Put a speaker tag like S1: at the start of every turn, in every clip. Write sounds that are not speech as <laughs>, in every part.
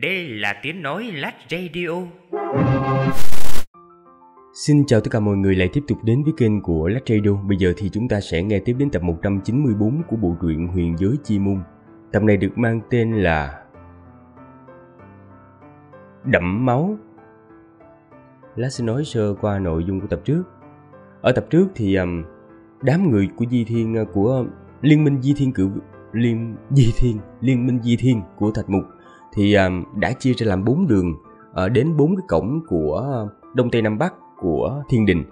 S1: Đây là tiếng nói Lát Radio. Xin chào tất cả mọi người lại tiếp tục đến với kênh của Lát Radio. Bây giờ thì chúng ta sẽ nghe tiếp đến tập 194 của bộ truyện Huyền giới Chi Môn. Tập này được mang tên là Đẫm máu. Lát sẽ nói sơ qua nội dung của tập trước. Ở tập trước thì um, đám người của Di Thiên uh, của Liên minh Di Thiên cử Liên Di Thiên, Liên minh Di Thiên của Thạch Mục thì à, đã chia ra làm bốn đường à, đến bốn cái cổng của đông tây nam bắc của thiên đình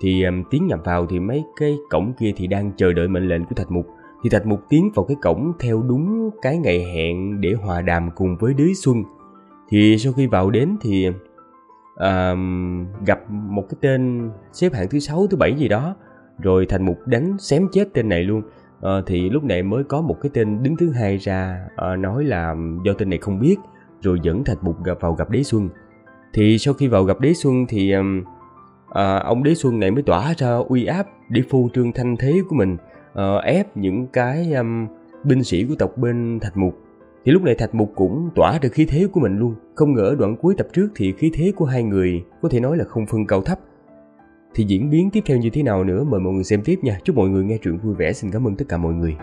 S1: thì à, tiến nhập vào thì mấy cái cổng kia thì đang chờ đợi mệnh lệnh của thạch mục thì thạch mục tiến vào cái cổng theo đúng cái ngày hẹn để hòa đàm cùng với đới xuân thì sau khi vào đến thì um, gặp một cái tên xếp hạng thứ sáu thứ bảy gì đó rồi thạch mục đánh xém chết tên này luôn Ờ, thì lúc này mới có một cái tên đứng thứ hai ra ờ, nói là do tên này không biết rồi dẫn thạch bục gặp vào gặp đế xuân thì sau khi vào gặp đế xuân thì à, ông đế xuân này mới tỏa ra uy áp để phô trương thanh thế của mình à, ép những cái um, binh sĩ của tộc bên thạch mục thì lúc này thạch mục cũng tỏa được khí thế của mình luôn không ngờ ở đoạn cuối tập trước thì khí thế của hai người có thể nói là không phân cao thấp thì diễn biến tiếp theo như thế nào nữa mời mọi người xem tiếp nha chúc mọi người nghe truyện vui vẻ xin cảm ơn tất cả mọi người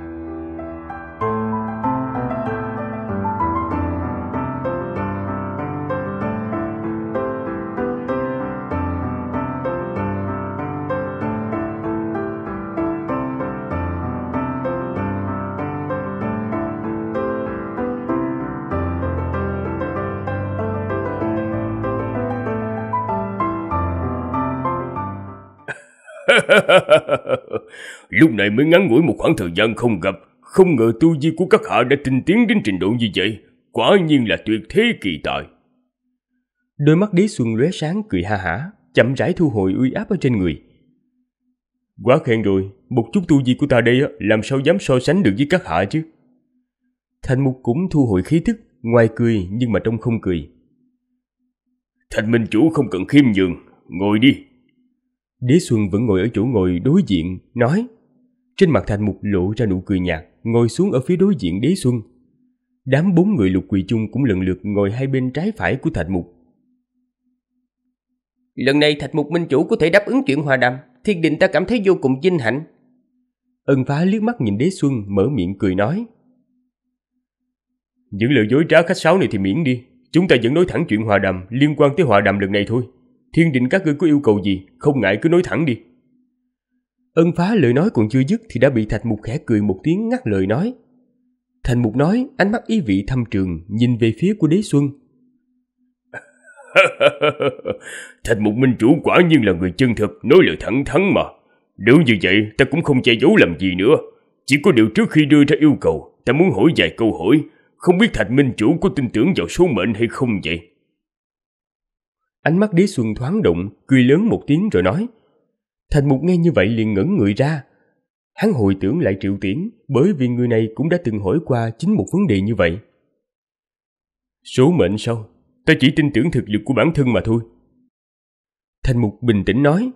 S1: <laughs> Lúc này mới ngắn ngủi một khoảng thời gian không gặp, không ngờ tu vi của các hạ đã tinh tiến đến trình độ như vậy, quả nhiên là tuyệt thế kỳ tài. Đôi mắt đế Xuân lóe sáng cười ha hả, chậm rãi thu hồi uy áp ở trên người. Quá khen rồi, một chút tu vi của ta đây làm sao dám so sánh được với các hạ chứ. Thành Mục cũng thu hồi khí thức, ngoài cười nhưng mà trong không cười. Thành Minh Chủ không cần khiêm nhường, ngồi đi, Đế Xuân vẫn ngồi ở chỗ ngồi đối diện, nói. Trên mặt Thành Mục lộ ra nụ cười nhạt, ngồi xuống ở phía đối diện Đế Xuân. Đám bốn người lục quỳ chung cũng lần lượt ngồi hai bên trái phải của Thạch Mục. Lần này Thạch Mục Minh Chủ có thể đáp ứng chuyện hòa đàm, thiên Định ta cảm thấy vô cùng vinh hạnh. Ân phá liếc mắt nhìn Đế Xuân mở miệng cười nói. Những lời dối trá khách sáo này thì miễn đi, chúng ta vẫn nói thẳng chuyện hòa đàm liên quan tới hòa đàm lần này thôi. Thiên định các ngươi có yêu cầu gì, không ngại cứ nói thẳng đi. Ân phá lời nói còn chưa dứt thì đã bị Thạch Mục khẽ cười một tiếng ngắt lời nói. Thạch Mục nói, ánh mắt ý vị thâm trường, nhìn về phía của đế xuân. <laughs> Thạch Mục Minh Chủ quả nhiên là người chân thực, nói lời thẳng thắn mà. Nếu như vậy, ta cũng không che giấu làm gì nữa. Chỉ có điều trước khi đưa ra yêu cầu, ta muốn hỏi vài câu hỏi. Không biết Thạch Minh Chủ có tin tưởng vào số mệnh hay không vậy? Ánh mắt đế Xuân thoáng động, cười lớn một tiếng rồi nói. Thành Mục nghe như vậy liền ngẩn người ra. Hắn hồi tưởng lại Triệu Tiễn bởi vì người này cũng đã từng hỏi qua chính một vấn đề như vậy. Số mệnh sao? Ta chỉ tin tưởng thực lực của bản thân mà thôi. Thành Mục bình tĩnh nói.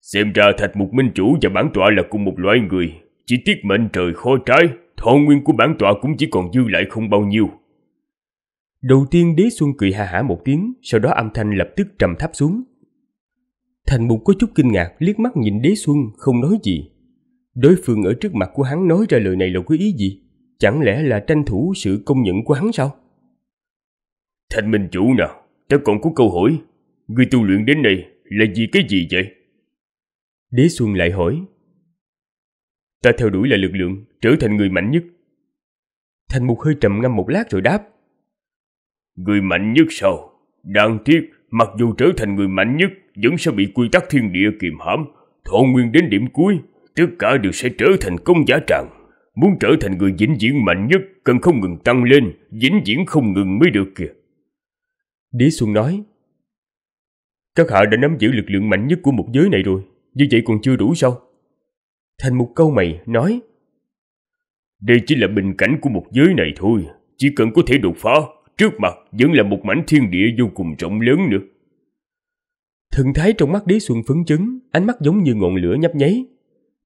S1: Xem ra Thạch Mục Minh Chủ và bản tọa là cùng một loại người. Chỉ tiếc mệnh trời khó trái, thọ nguyên của bản tọa cũng chỉ còn dư lại không bao nhiêu. Đầu tiên Đế Xuân cười hà hả một tiếng, sau đó âm thanh lập tức trầm thấp xuống. Thành Mục có chút kinh ngạc, liếc mắt nhìn Đế Xuân, không nói gì. Đối phương ở trước mặt của hắn nói ra lời này là có ý gì? Chẳng lẽ là tranh thủ sự công nhận của hắn sao? Thành Minh Chủ nào, ta còn có câu hỏi. Người tu luyện đến đây là vì cái gì vậy? Đế Xuân lại hỏi. Ta theo đuổi là lực lượng, trở thành người mạnh nhất. Thành Mục hơi trầm ngâm một lát rồi đáp. Người mạnh nhất sao? Đáng tiếc, mặc dù trở thành người mạnh nhất vẫn sẽ bị quy tắc thiên địa kiềm hãm, thọ nguyên đến điểm cuối, tất cả đều sẽ trở thành công giả tràng. Muốn trở thành người vĩnh viễn mạnh nhất cần không ngừng tăng lên, vĩnh viễn không ngừng mới được kìa. Đế Xuân nói, Các hạ đã nắm giữ lực lượng mạnh nhất của một giới này rồi, như vậy còn chưa đủ sao? Thành một câu mày nói, Đây chỉ là bình cảnh của một giới này thôi, chỉ cần có thể đột phá trước mặt vẫn là một mảnh thiên địa vô cùng rộng lớn nữa. Thần thái trong mắt Đế Xuân phấn chấn, ánh mắt giống như ngọn lửa nhấp nháy.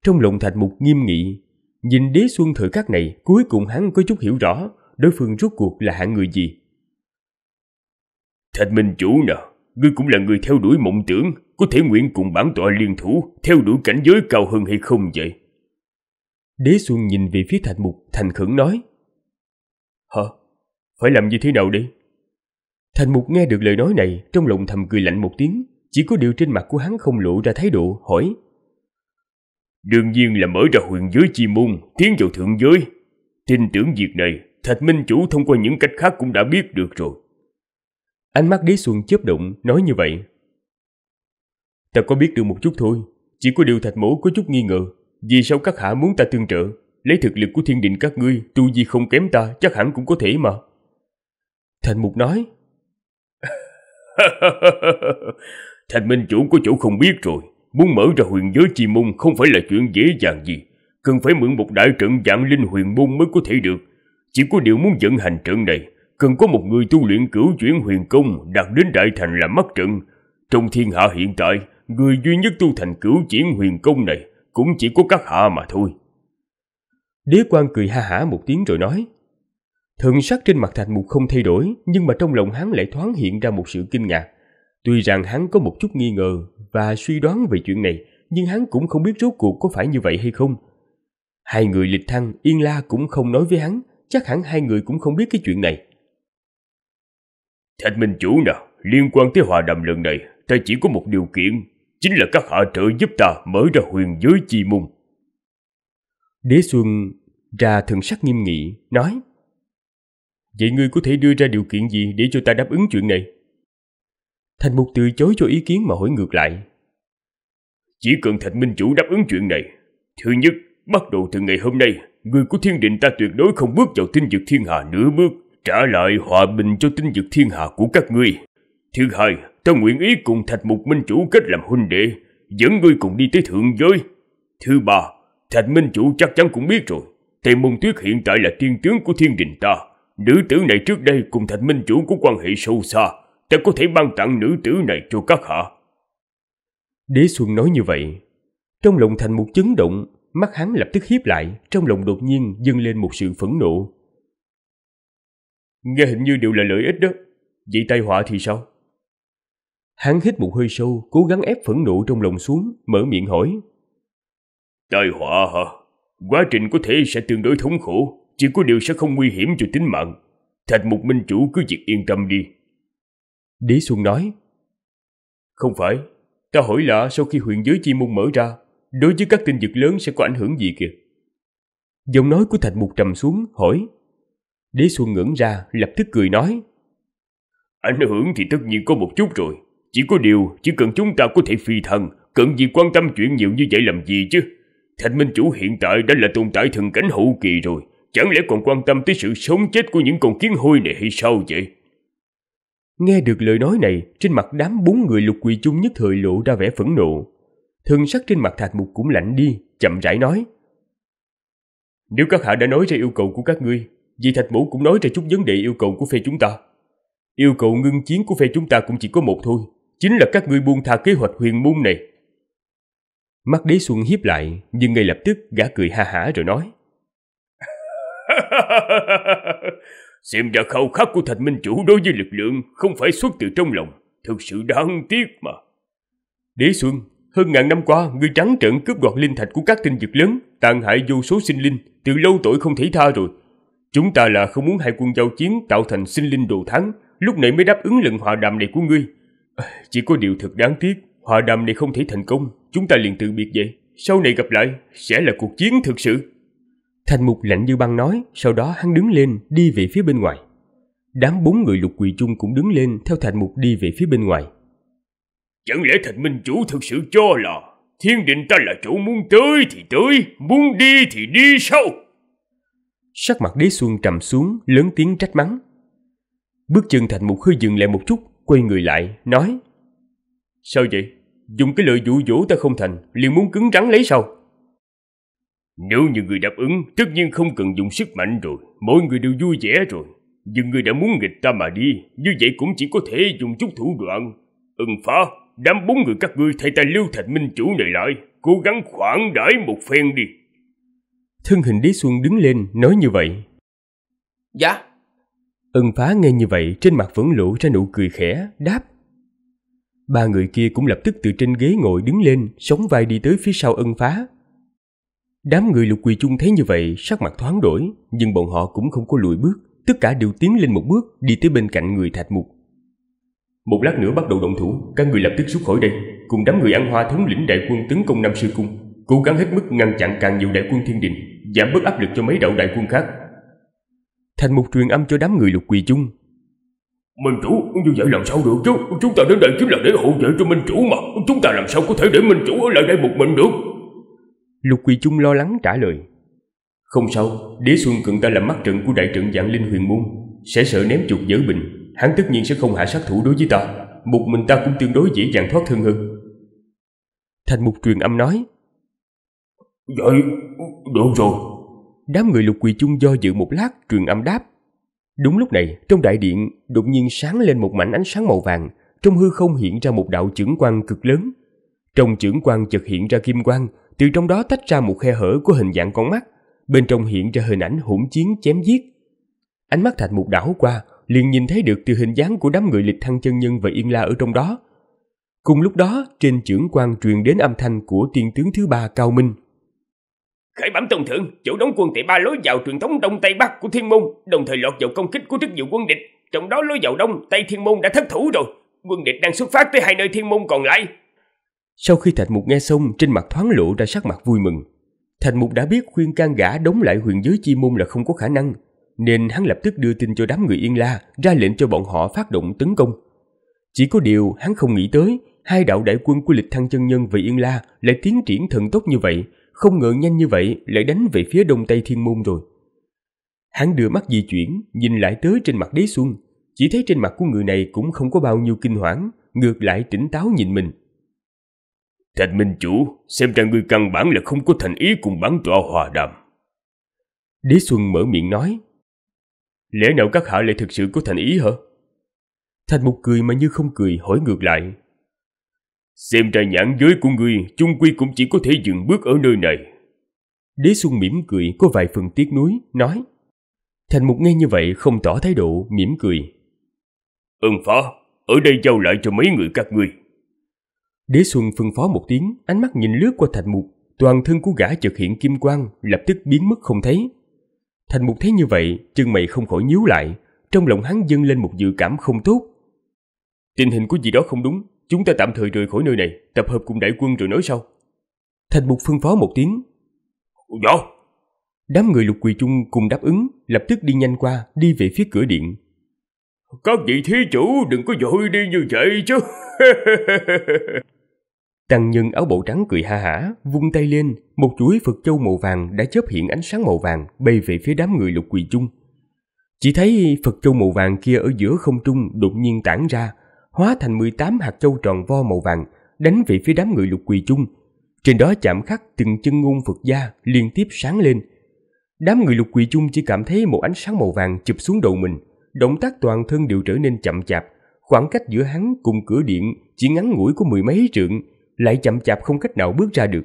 S1: Trong lòng Thạch Mục nghiêm nghị, nhìn Đế Xuân thời khắc này, cuối cùng hắn có chút hiểu rõ đối phương rốt cuộc là hạng người gì. Thạch Minh Chủ nè, ngươi cũng là người theo đuổi mộng tưởng, có thể nguyện cùng bản tọa liên thủ, theo đuổi cảnh giới cao hơn hay không vậy? Đế Xuân nhìn về phía Thạch Mục, thành khẩn nói. Hả? Phải làm như thế nào đây? Thành Mục nghe được lời nói này, trong lòng thầm cười lạnh một tiếng, chỉ có điều trên mặt của hắn không lộ ra thái độ, hỏi. Đương nhiên là mở ra huyền giới chi môn, tiến vào thượng giới. Tin tưởng việc này, Thạch Minh Chủ thông qua những cách khác cũng đã biết được rồi. Ánh mắt Đế Xuân chớp động, nói như vậy. Ta có biết được một chút thôi, chỉ có điều Thạch Mổ có chút nghi ngờ. Vì sao các hạ muốn ta tương trợ? Lấy thực lực của thiên định các ngươi, tu vi không kém ta, chắc hẳn cũng có thể mà. Thịnh Mục nói. <laughs> Thành minh chủ có chỗ không biết rồi. Muốn mở ra huyền giới chi môn không phải là chuyện dễ dàng gì. Cần phải mượn một đại trận dạng linh huyền môn mới có thể được. Chỉ có điều muốn vận hành trận này, cần có một người tu luyện cửu chuyển huyền công đạt đến đại thành là mắt trận. Trong thiên hạ hiện tại, người duy nhất tu thành cửu chuyển huyền công này cũng chỉ có các hạ mà thôi. Đế quan cười ha hả một tiếng rồi nói. Thần sắc trên mặt Thạch Mục không thay đổi, nhưng mà trong lòng hắn lại thoáng hiện ra một sự kinh ngạc. Tuy rằng hắn có một chút nghi ngờ và suy đoán về chuyện này, nhưng hắn cũng không biết rốt cuộc có phải như vậy hay không. Hai người lịch thăng, Yên La cũng không nói với hắn, chắc hẳn hai người cũng không biết cái chuyện này. Thạch Minh Chủ nè liên quan tới hòa đàm lần này, ta chỉ có một điều kiện, chính là các hạ trợ giúp ta mở ra huyền giới chi mùng Đế Xuân ra thần sắc nghiêm nghị, nói Vậy ngươi có thể đưa ra điều kiện gì để cho ta đáp ứng chuyện này? Thành Mục từ chối cho ý kiến mà hỏi ngược lại. Chỉ cần Thạch Minh Chủ đáp ứng chuyện này. Thứ nhất, bắt đầu từ ngày hôm nay, người của thiên định ta tuyệt đối không bước vào tinh vực thiên hạ nửa bước, trả lại hòa bình cho tinh vực thiên hạ của các ngươi. Thứ hai, ta nguyện ý cùng Thạch Mục Minh Chủ kết làm huynh đệ, dẫn ngươi cùng đi tới thượng giới. Thứ ba, Thạch Minh Chủ chắc chắn cũng biết rồi, Tề mông Tuyết hiện tại là tiên tướng của thiên đình ta, nữ tử này trước đây cùng thành minh chủ có quan hệ sâu xa, ta có thể ban tặng nữ tử này cho các hạ. Đế Xuân nói như vậy. Trong lòng thành một chấn động, mắt hắn lập tức hiếp lại, trong lòng đột nhiên dâng lên một sự phẫn nộ. Nghe hình như đều là lợi ích đó, vậy tai họa thì sao? Hắn hít một hơi sâu, cố gắng ép phẫn nộ trong lòng xuống, mở miệng hỏi. Tai họa hả? Quá trình có thể sẽ tương đối thống khổ, chỉ có điều sẽ không nguy hiểm cho tính mạng thạch mục minh chủ cứ việc yên tâm đi Đế Xuân nói Không phải Ta hỏi là sau khi huyện giới chi môn mở ra Đối với các tinh vực lớn sẽ có ảnh hưởng gì kìa Giọng nói của Thạch Mục trầm xuống hỏi Đế Xuân ngẩng ra lập tức cười nói Ảnh hưởng thì tất nhiên có một chút rồi Chỉ có điều chỉ cần chúng ta có thể phi thần Cần gì quan tâm chuyện nhiều như vậy làm gì chứ Thạch Minh Chủ hiện tại đã là tồn tại thần cánh hậu kỳ rồi Chẳng lẽ còn quan tâm tới sự sống chết của những con kiến hôi này hay sao vậy? Nghe được lời nói này, trên mặt đám bốn người lục quỳ chung nhất thời lộ ra vẻ phẫn nộ. Thân sắc trên mặt thạch mục cũng lạnh đi, chậm rãi nói. Nếu các hạ đã nói ra yêu cầu của các ngươi, vì thạch mũ cũng nói ra chút vấn đề yêu cầu của phe chúng ta. Yêu cầu ngưng chiến của phe chúng ta cũng chỉ có một thôi, chính là các ngươi buông tha kế hoạch huyền môn này. Mắt đế xuân hiếp lại, nhưng ngay lập tức gã cười ha hả rồi nói. <laughs> Xem ra khao khát của thành minh chủ đối với lực lượng không phải xuất từ trong lòng, thực sự đáng tiếc mà. Đế Xuân, hơn ngàn năm qua, ngươi trắng trợn cướp đoạt linh thạch của các tinh vực lớn, tàn hại vô số sinh linh, từ lâu tuổi không thể tha rồi. Chúng ta là không muốn hai quân giao chiến tạo thành sinh linh đồ thắng, lúc nãy mới đáp ứng lần hòa đàm này của ngươi. <sighs> chỉ có điều thật đáng tiếc, hòa đàm này không thể thành công, chúng ta liền từ biệt vậy. Sau này gặp lại, sẽ là cuộc chiến thực sự. Thành mục lạnh như băng nói, sau đó hắn đứng lên, đi về phía bên ngoài. Đám bốn người lục quỳ chung cũng đứng lên theo thành mục đi về phía bên ngoài. Chẳng lẽ thành minh chủ thực sự cho là thiên định ta là chủ muốn tới thì tới, muốn đi thì đi sao? Sắc mặt đế xuân trầm xuống, lớn tiếng trách mắng. Bước chân thành mục hơi dừng lại một chút, quay người lại, nói. Sao vậy? Dùng cái lời dụ dỗ ta không thành, liền muốn cứng rắn lấy sao? Nếu như người đáp ứng, tất nhiên không cần dùng sức mạnh rồi, mọi người đều vui vẻ rồi. Nhưng người đã muốn nghịch ta mà đi, như vậy cũng chỉ có thể dùng chút thủ đoạn. Ưng phá, đám bốn người các ngươi thay ta lưu thành minh chủ này lại, cố gắng khoản đãi một phen đi. Thân hình đế Xuân đứng lên, nói như vậy. Dạ. Ưng phá nghe như vậy, trên mặt vẫn lộ ra nụ cười khẽ, đáp. Ba người kia cũng lập tức từ trên ghế ngồi đứng lên, sống vai đi tới phía sau ân phá, Đám người lục quỳ chung thấy như vậy, sắc mặt thoáng đổi, nhưng bọn họ cũng không có lùi bước, tất cả đều tiến lên một bước, đi tới bên cạnh người thạch mục. Một lát nữa bắt đầu động thủ, các người lập tức rút khỏi đây, cùng đám người ăn hoa thống lĩnh đại quân tấn công Nam Sư Cung, cố gắng hết mức ngăn chặn càng nhiều đại quân thiên đình, giảm bớt áp lực cho mấy đạo đại quân khác. Thành mục truyền âm cho đám người lục quỳ chung. Minh chủ, như vậy làm sao được chứ? Chúng ta đến đây chính là để hộ vệ cho Minh chủ mà, chúng ta làm sao có thể để Minh chủ ở lại đây một mình được? Lục Quỳ Chung lo lắng trả lời Không sao, đế xuân cận ta làm mắt trận của đại trận dạng linh huyền môn Sẽ sợ ném chuột dở bình Hắn tất nhiên sẽ không hạ sát thủ đối với ta Một mình ta cũng tương đối dễ dàng thoát thân hơn Thành mục truyền âm nói Vậy, dạ, được rồi Đám người lục quỳ chung do dự một lát truyền âm đáp Đúng lúc này, trong đại điện đột nhiên sáng lên một mảnh ánh sáng màu vàng Trong hư không hiện ra một đạo chưởng quang cực lớn Trong chưởng quang chợt hiện ra kim quang từ trong đó tách ra một khe hở của hình dạng con mắt, bên trong hiện ra hình ảnh hỗn chiến chém giết. Ánh mắt Thạch Mục đảo qua, liền nhìn thấy được từ hình dáng của đám người lịch thăng chân nhân và yên la ở trong đó. Cùng lúc đó, trên trưởng quan truyền đến âm thanh của tiên tướng thứ ba Cao Minh. Khởi bẩm tôn Thượng, chủ đóng quân tại ba lối vào truyền thống Đông Tây Bắc của Thiên Môn, đồng thời lọt vào công kích của rất nhiều quân địch. Trong đó lối vào Đông, Tây Thiên Môn đã thất thủ rồi. Quân địch đang xuất phát tới hai nơi Thiên Môn còn lại, sau khi Thạch Mục nghe xong, trên mặt thoáng lộ ra sắc mặt vui mừng. Thạch Mục đã biết khuyên can gã đóng lại huyện giới chi môn là không có khả năng, nên hắn lập tức đưa tin cho đám người Yên La ra lệnh cho bọn họ phát động tấn công. Chỉ có điều hắn không nghĩ tới, hai đạo đại quân của lịch thăng chân nhân về Yên La lại tiến triển thần tốc như vậy, không ngờ nhanh như vậy lại đánh về phía đông tây thiên môn rồi. Hắn đưa mắt di chuyển, nhìn lại tới trên mặt đế xuân, chỉ thấy trên mặt của người này cũng không có bao nhiêu kinh hoảng, ngược lại tỉnh táo nhìn mình thạch Minh Chủ, xem ra ngươi căn bản là không có thành ý cùng bán tọa hòa đàm. Đế Xuân mở miệng nói. Lẽ nào các hạ lại thực sự có thành ý hả? thạch một cười mà như không cười hỏi ngược lại. Xem ra nhãn giới của ngươi chung quy cũng chỉ có thể dừng bước ở nơi này. Đế Xuân mỉm cười có vài phần tiếc nuối, nói. Thành Mục nghe như vậy không tỏ thái độ, mỉm cười. Ưng phó, ở đây giao lại cho mấy người các ngươi. Đế Xuân phân phó một tiếng, ánh mắt nhìn lướt qua Thạch mục, toàn thân của gã chợt hiện kim quang, lập tức biến mất không thấy. Thạch mục thấy như vậy, chân mày không khỏi nhíu lại, trong lòng hắn dâng lên một dự cảm không tốt. Tình hình của gì đó không đúng, chúng ta tạm thời rời khỏi nơi này, tập hợp cùng đại quân rồi nói sau. Thạch mục phân phó một tiếng. Dạ. Đám người lục quỳ chung cùng đáp ứng, lập tức đi nhanh qua, đi về phía cửa điện. Các vị thí chủ đừng có vội đi như vậy chứ. <laughs> Tăng nhân áo bộ trắng cười ha hả, vung tay lên, một chuỗi Phật châu màu vàng đã chớp hiện ánh sáng màu vàng bay về phía đám người lục quỳ chung. Chỉ thấy Phật châu màu vàng kia ở giữa không trung đột nhiên tản ra, hóa thành 18 hạt châu tròn vo màu vàng, đánh về phía đám người lục quỳ chung. Trên đó chạm khắc từng chân ngôn Phật gia liên tiếp sáng lên. Đám người lục quỳ chung chỉ cảm thấy một ánh sáng màu vàng chụp xuống đầu mình, động tác toàn thân đều trở nên chậm chạp, khoảng cách giữa hắn cùng cửa điện chỉ ngắn ngủi có mười mấy trượng, lại chậm chạp không cách nào bước ra được.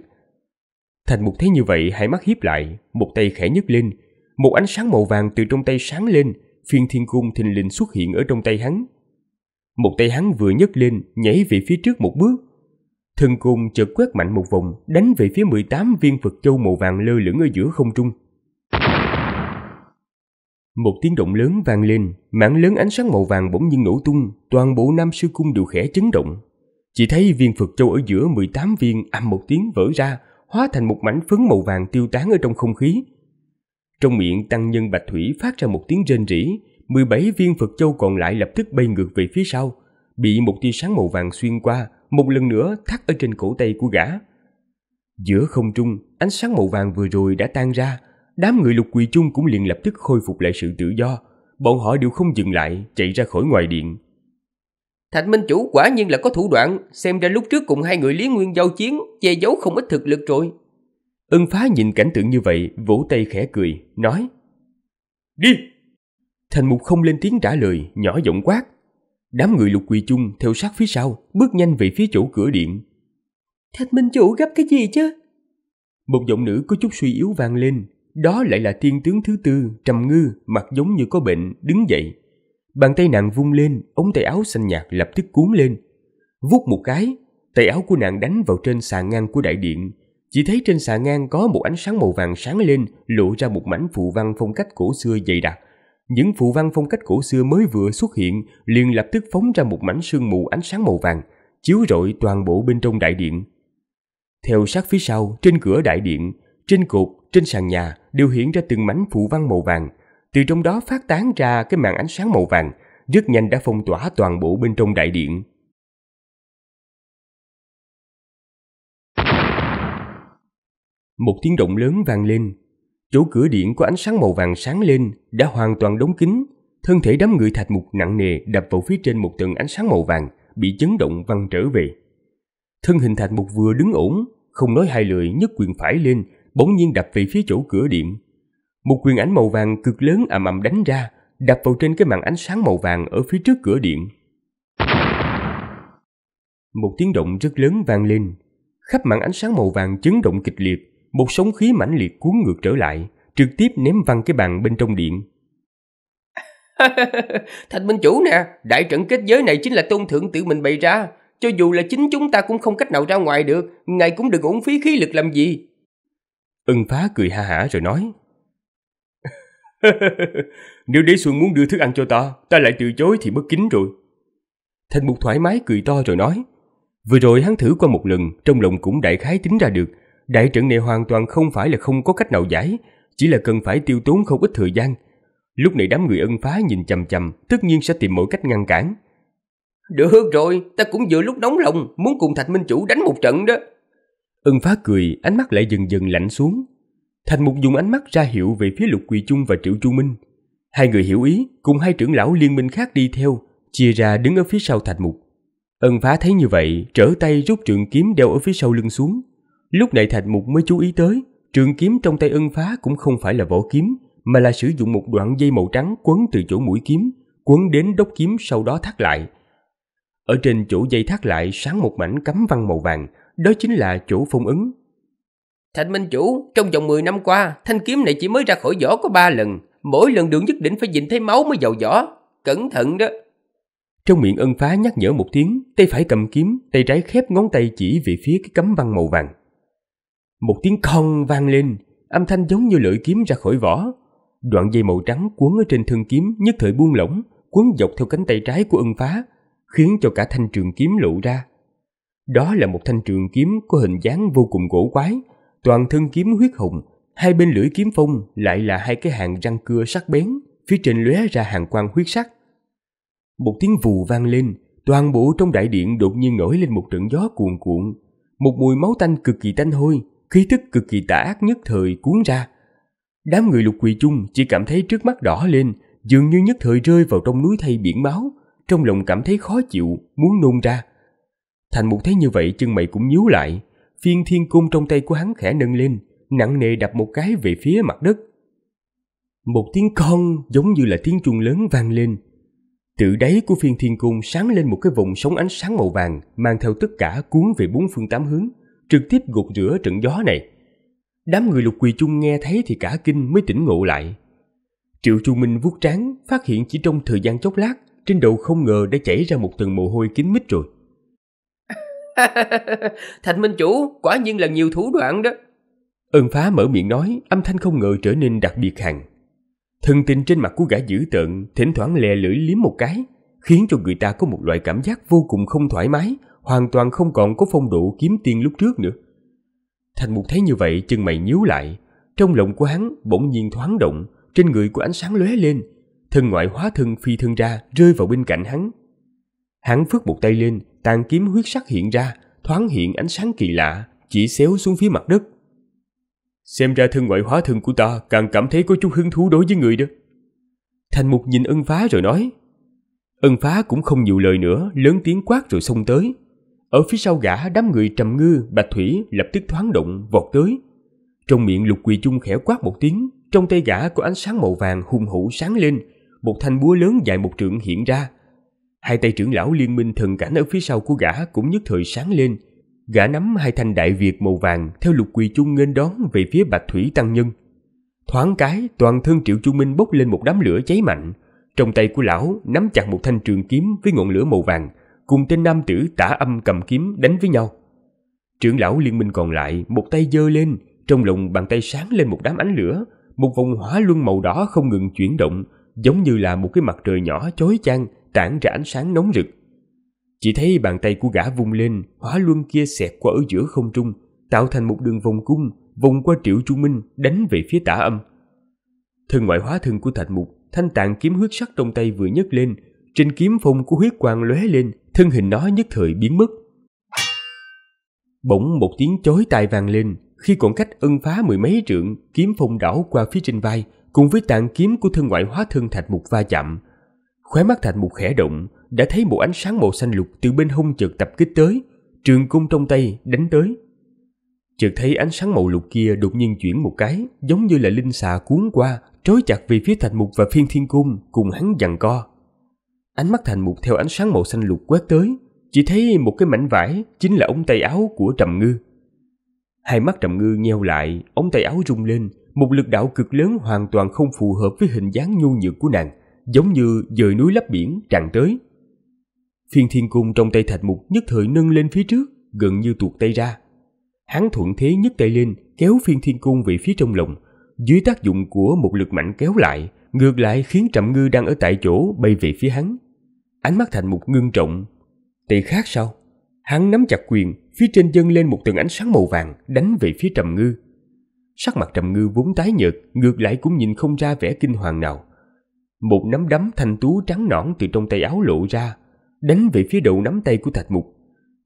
S1: Thành mục thấy như vậy hai mắt hiếp lại, một tay khẽ nhấc lên, một ánh sáng màu vàng từ trong tay sáng lên, phiên thiên cung thình lình xuất hiện ở trong tay hắn. Một tay hắn vừa nhấc lên, nhảy về phía trước một bước. Thần cung chợt quét mạnh một vòng, đánh về phía 18 viên Phật châu màu vàng lơ lửng ở giữa không trung. Một tiếng động lớn vang lên, mảng lớn ánh sáng màu vàng bỗng nhiên nổ tung, toàn bộ Nam Sư Cung đều khẽ chấn động, chỉ thấy viên Phật Châu ở giữa 18 viên âm một tiếng vỡ ra, hóa thành một mảnh phấn màu vàng tiêu tán ở trong không khí. Trong miệng tăng nhân Bạch Thủy phát ra một tiếng rên rỉ, 17 viên Phật Châu còn lại lập tức bay ngược về phía sau, bị một tia sáng màu vàng xuyên qua, một lần nữa thắt ở trên cổ tay của gã. Giữa không trung, ánh sáng màu vàng vừa rồi đã tan ra, đám người lục quỳ chung cũng liền lập tức khôi phục lại sự tự do. Bọn họ đều không dừng lại, chạy ra khỏi ngoài điện, Thạch Minh Chủ quả nhiên là có thủ đoạn, xem ra lúc trước cùng hai người Lý Nguyên giao chiến, che giấu không ít thực lực rồi. Ưng phá nhìn cảnh tượng như vậy, vỗ tay khẽ cười, nói Đi! Thành Mục không lên tiếng trả lời, nhỏ giọng quát. Đám người lục quỳ chung theo sát phía sau, bước nhanh về phía chỗ cửa điện. Thạch Minh Chủ gấp cái gì chứ? Một giọng nữ có chút suy yếu vang lên, đó lại là thiên tướng thứ tư, Trầm Ngư, mặt giống như có bệnh, đứng dậy. Bàn tay nàng vung lên, ống tay áo xanh nhạt lập tức cuốn lên. Vuốt một cái, tay áo của nàng đánh vào trên xà ngang của đại điện. Chỉ thấy trên xà ngang có một ánh sáng màu vàng sáng lên, lộ ra một mảnh phù văn phong cách cổ xưa dày đặc. Những phù văn phong cách cổ xưa mới vừa xuất hiện, liền lập tức phóng ra một mảnh sương mù ánh sáng màu vàng, chiếu rọi toàn bộ bên trong đại điện. Theo sát phía sau, trên cửa đại điện, trên cột, trên sàn nhà đều hiện ra từng mảnh phù văn màu vàng, từ trong đó phát tán ra cái màn ánh sáng màu vàng, rất nhanh đã phong tỏa toàn bộ bên trong đại điện. Một tiếng động lớn vang lên, chỗ cửa điện có ánh sáng màu vàng sáng lên đã hoàn toàn đóng kín, thân thể đám người thạch mục nặng nề đập vào phía trên một tầng ánh sáng màu vàng, bị chấn động văng trở về. Thân hình thạch mục vừa đứng ổn, không nói hai lời nhấc quyền phải lên, bỗng nhiên đập về phía chỗ cửa điện. Một quyền ảnh màu vàng cực lớn ầm ầm đánh ra, đập vào trên cái màn ánh sáng màu vàng ở phía trước cửa điện. Một tiếng động rất lớn vang lên, khắp màn ánh sáng màu vàng chấn động kịch liệt, một sóng khí mãnh liệt cuốn ngược trở lại, trực tiếp ném văng cái bàn bên trong điện. <laughs> Thành Minh Chủ nè, đại trận kết giới này chính là tôn thượng tự mình bày ra, cho dù là chính chúng ta cũng không cách nào ra ngoài được, ngài cũng đừng uổng phí khí lực làm gì. Ân phá cười ha hả rồi nói. <laughs> Nếu đế xuân muốn đưa thức ăn cho ta, ta lại từ chối thì bất kính rồi. Thành mục thoải mái cười to rồi nói. Vừa rồi hắn thử qua một lần, trong lòng cũng đại khái tính ra được. Đại trận này hoàn toàn không phải là không có cách nào giải, chỉ là cần phải tiêu tốn không ít thời gian. Lúc này đám người ân phá nhìn chầm chầm, tất nhiên sẽ tìm mọi cách ngăn cản. Được rồi, ta cũng vừa lúc nóng lòng, muốn cùng Thạch Minh Chủ đánh một trận đó. Ân phá cười, ánh mắt lại dần dần lạnh xuống, Thành Mục dùng ánh mắt ra hiệu về phía Lục Quỳ Trung và Triệu Chu Minh. Hai người hiểu ý, cùng hai trưởng lão liên minh khác đi theo, chia ra đứng ở phía sau Thành Mục. Ân phá thấy như vậy, trở tay rút trường kiếm đeo ở phía sau lưng xuống. Lúc này Thạch Mục mới chú ý tới, trường kiếm trong tay ân phá cũng không phải là vỏ kiếm, mà là sử dụng một đoạn dây màu trắng quấn từ chỗ mũi kiếm, quấn đến đốc kiếm sau đó thắt lại. Ở trên chỗ dây thắt lại sáng một mảnh cắm văn màu vàng, đó chính là chỗ phong ứng. Thạch Minh Chủ, trong vòng 10 năm qua, thanh kiếm này chỉ mới ra khỏi vỏ có 3 lần. Mỗi lần đường nhất định phải nhìn thấy máu mới vào vỏ. Cẩn thận đó. Trong miệng ân phá nhắc nhở một tiếng, tay phải cầm kiếm, tay trái khép ngón tay chỉ về phía cái cấm băng màu vàng. Một tiếng con vang lên, âm thanh giống như lưỡi kiếm ra khỏi vỏ. Đoạn dây màu trắng cuốn ở trên thân kiếm nhất thời buông lỏng, cuốn dọc theo cánh tay trái của ân phá, khiến cho cả thanh trường kiếm lộ ra. Đó là một thanh trường kiếm có hình dáng vô cùng cổ quái, toàn thân kiếm huyết hùng, hai bên lưỡi kiếm phong lại là hai cái hàng răng cưa sắc bén, phía trên lóe ra hàng quang huyết sắc. Một tiếng vù vang lên, toàn bộ trong đại điện đột nhiên nổi lên một trận gió cuồn cuộn, một mùi máu tanh cực kỳ tanh hôi, khí tức cực kỳ tà ác nhất thời cuốn ra. Đám người lục quỳ chung chỉ cảm thấy trước mắt đỏ lên, dường như nhất thời rơi vào trong núi thay biển máu, trong lòng cảm thấy khó chịu, muốn nôn ra. Thành một thế như vậy chân mày cũng nhíu lại, phiên thiên cung trong tay của hắn khẽ nâng lên, nặng nề đập một cái về phía mặt đất. Một tiếng con giống như là tiếng chuông lớn vang lên. Từ đáy của phiên thiên cung sáng lên một cái vùng sóng ánh sáng màu vàng mang theo tất cả cuốn về bốn phương tám hướng, trực tiếp gột rửa trận gió này. Đám người lục quỳ chung nghe thấy thì cả kinh mới tỉnh ngộ lại. Triệu Chu Minh vuốt trán, phát hiện chỉ trong thời gian chốc lát, trên đầu không ngờ đã chảy ra một tầng mồ hôi kín mít rồi. <laughs> thành Minh Chủ, quả nhiên là nhiều thủ đoạn đó. Ân phá mở miệng nói, âm thanh không ngờ trở nên đặc biệt hằng. Thần tình trên mặt của gã dữ tợn, thỉnh thoảng lè lưỡi liếm một cái, khiến cho người ta có một loại cảm giác vô cùng không thoải mái, hoàn toàn không còn có phong độ kiếm tiền lúc trước nữa. Thành Mục thấy như vậy chân mày nhíu lại, trong lòng của hắn bỗng nhiên thoáng động, trên người của ánh sáng lóe lên, thân ngoại hóa thân phi thân ra rơi vào bên cạnh hắn. Hắn phước một tay lên, tàn kiếm huyết sắc hiện ra, thoáng hiện ánh sáng kỳ lạ, chỉ xéo xuống phía mặt đất. Xem ra thân ngoại hóa thân của ta càng cảm thấy có chút hứng thú đối với người đó. Thành Mục nhìn ân phá rồi nói. Ân phá cũng không nhiều lời nữa, lớn tiếng quát rồi xông tới. Ở phía sau gã đám người trầm ngư, bạch thủy lập tức thoáng động, vọt tới. Trong miệng lục quỳ chung khẽ quát một tiếng, trong tay gã có ánh sáng màu vàng hung hủ sáng lên, một thanh búa lớn dài một trượng hiện ra, Hai tay trưởng lão liên minh thần cảnh ở phía sau của gã cũng nhất thời sáng lên. Gã nắm hai thanh đại việt màu vàng theo lục quỳ chung nghênh đón về phía bạch thủy tăng nhân. Thoáng cái, toàn thân Triệu Chu Minh bốc lên một đám lửa cháy mạnh. Trong tay của lão nắm chặt một thanh trường kiếm với ngọn lửa màu vàng, cùng tên nam tử tả âm cầm kiếm đánh với nhau. Trưởng lão liên minh còn lại một tay giơ lên, trong lòng bàn tay sáng lên một đám ánh lửa, một vòng hỏa luân màu đỏ không ngừng chuyển động, giống như là một cái mặt trời nhỏ chói chang tản ra ánh sáng nóng rực. Chỉ thấy bàn tay của gã vung lên, hóa luân kia xẹt qua ở giữa không trung, tạo thành một đường vòng cung, vòng qua triệu trung minh, đánh về phía tả âm. Thân ngoại hóa thân của thạch mục, thanh tạng kiếm huyết sắc trong tay vừa nhấc lên, trên kiếm phong của huyết quang lóe lên, thân hình nó nhất thời biến mất. Bỗng một tiếng chói tai vang lên, khi còn cách ân phá mười mấy trượng, kiếm phong đảo qua phía trên vai, cùng với tạng kiếm của thân ngoại hóa thân thạch mục va chạm, Khóe mắt thành một khẽ động, đã thấy một ánh sáng màu xanh lục từ bên hông chợt tập kích tới, trường cung trong tay đánh tới. Chợt thấy ánh sáng màu lục kia đột nhiên chuyển một cái, giống như là linh xà cuốn qua, trói chặt về phía Thạch Mục và Phiên Thiên Cung cùng hắn giằng co. Ánh mắt thành Mục theo ánh sáng màu xanh lục quét tới, chỉ thấy một cái mảnh vải chính là ống tay áo của Trầm Ngư. Hai mắt Trầm Ngư nheo lại, ống tay áo rung lên, một lực đạo cực lớn hoàn toàn không phù hợp với hình dáng nhu nhược của nàng giống như dời núi lấp biển tràn tới. Phiên thiên cung trong tay thạch mục nhất thời nâng lên phía trước, gần như tuột tay ra. Hắn thuận thế nhấc tay lên, kéo phiên thiên cung về phía trong lồng. dưới tác dụng của một lực mạnh kéo lại, ngược lại khiến Trầm Ngư đang ở tại chỗ bay về phía hắn. Ánh mắt thành một ngưng trọng. Tỳ khác sao? Hắn nắm chặt quyền, phía trên dâng lên một tầng ánh sáng màu vàng đánh về phía Trầm Ngư. Sắc mặt Trầm Ngư vốn tái nhợt, ngược lại cũng nhìn không ra vẻ kinh hoàng nào một nắm đấm thanh tú trắng nõn từ trong tay áo lộ ra, đánh về phía đầu nắm tay của Thạch Mục.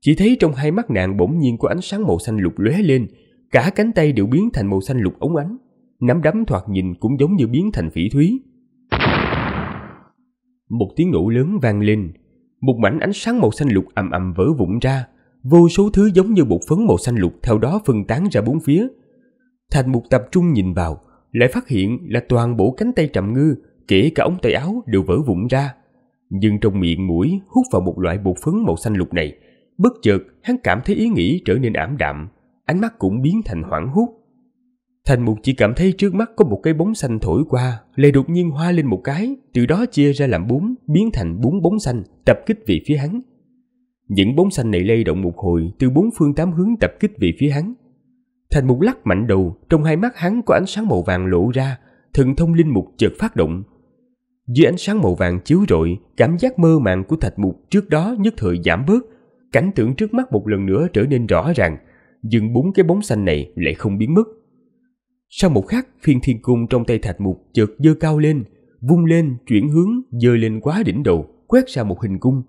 S1: Chỉ thấy trong hai mắt nàng bỗng nhiên có ánh sáng màu xanh lục lóe lên, cả cánh tay đều biến thành màu xanh lục ống ánh, nắm đấm thoạt nhìn cũng giống như biến thành phỉ thúy. Một tiếng nổ lớn vang lên, một mảnh ánh sáng màu xanh lục ầm ầm vỡ vụn ra, vô số thứ giống như bột phấn màu xanh lục theo đó phân tán ra bốn phía. Thành Mục tập trung nhìn vào, lại phát hiện là toàn bộ cánh tay Trầm Ngư kể cả ống tay áo đều vỡ vụn ra. Nhưng trong miệng mũi hút vào một loại bột phấn màu xanh lục này, bất chợt hắn cảm thấy ý nghĩ trở nên ảm đạm, ánh mắt cũng biến thành hoảng hốt. Thành Mục chỉ cảm thấy trước mắt có một cái bóng xanh thổi qua, lại đột nhiên hoa lên một cái, từ đó chia ra làm bốn, biến thành bốn bóng xanh tập kích về phía hắn. Những bóng xanh này lay động một hồi từ bốn phương tám hướng tập kích về phía hắn. Thành Mục lắc mạnh đầu, trong hai mắt hắn có ánh sáng màu vàng lộ ra, thần thông linh mục chợt phát động, dưới ánh sáng màu vàng chiếu rọi, cảm giác mơ màng của thạch mục trước đó nhất thời giảm bớt. Cảnh tượng trước mắt một lần nữa trở nên rõ ràng, nhưng bốn cái bóng xanh này lại không biến mất. Sau một khắc, phiên thiên cung trong tay thạch mục chợt dơ cao lên, vung lên, chuyển hướng, dơ lên quá đỉnh đầu, quét ra một hình cung.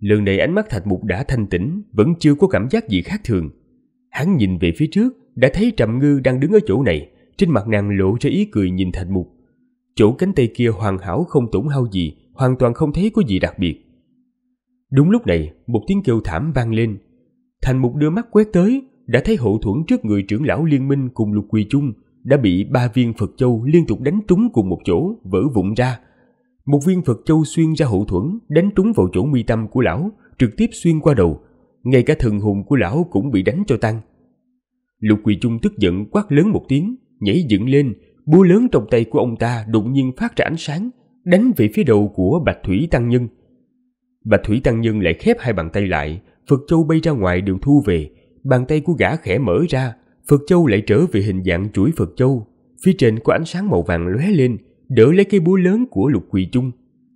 S1: Lần này ánh mắt thạch mục đã thanh tĩnh, vẫn chưa có cảm giác gì khác thường. Hắn nhìn về phía trước, đã thấy Trầm Ngư đang đứng ở chỗ này, trên mặt nàng lộ ra ý cười nhìn thành mục. Chỗ cánh tay kia hoàn hảo không tổn hao gì, hoàn toàn không thấy có gì đặc biệt. Đúng lúc này, một tiếng kêu thảm vang lên. Thành mục đưa mắt quét tới, đã thấy hậu thuẫn trước người trưởng lão liên minh cùng lục quỳ chung đã bị ba viên Phật Châu liên tục đánh trúng cùng một chỗ, vỡ vụn ra. Một viên Phật Châu xuyên ra hậu thuẫn, đánh trúng vào chỗ mi tâm của lão, trực tiếp xuyên qua đầu. Ngay cả thần hùng của lão cũng bị đánh cho tăng. Lục Quỳ chung tức giận quát lớn một tiếng, nhảy dựng lên, búa lớn trong tay của ông ta đột nhiên phát ra ánh sáng, đánh về phía đầu của Bạch Thủy Tăng Nhân. Bạch Thủy Tăng Nhân lại khép hai bàn tay lại, Phật Châu bay ra ngoài đều thu về, bàn tay của gã khẽ mở ra, Phật Châu lại trở về hình dạng chuỗi Phật Châu, phía trên có ánh sáng màu vàng lóe lên, đỡ lấy cây búa lớn của lục quỳ chung.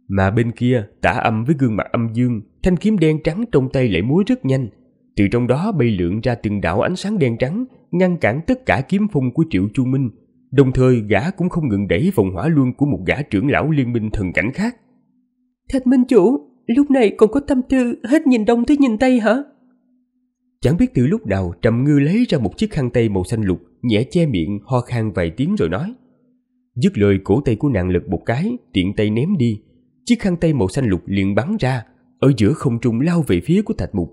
S1: Mà bên kia, tả âm với gương mặt âm dương, thanh kiếm đen trắng trong tay lại múa rất nhanh, từ trong đó bay lượn ra từng đạo ánh sáng đen trắng, ngăn cản tất cả kiếm phong của Triệu Chu Minh, đồng thời gã cũng không ngừng đẩy vòng hỏa luân của một gã trưởng lão liên minh thần cảnh khác. Thạch Minh Chủ, lúc này còn có tâm tư hết nhìn đông tới nhìn tây hả? Chẳng biết từ lúc nào Trầm Ngư lấy ra một chiếc khăn tay màu xanh lục, nhẹ che miệng, ho khan vài tiếng rồi nói. Dứt lời cổ tay của nàng lực một cái, tiện tay ném đi. Chiếc khăn tay màu xanh lục liền bắn ra, ở giữa không trung lao về phía của Thạch Mục.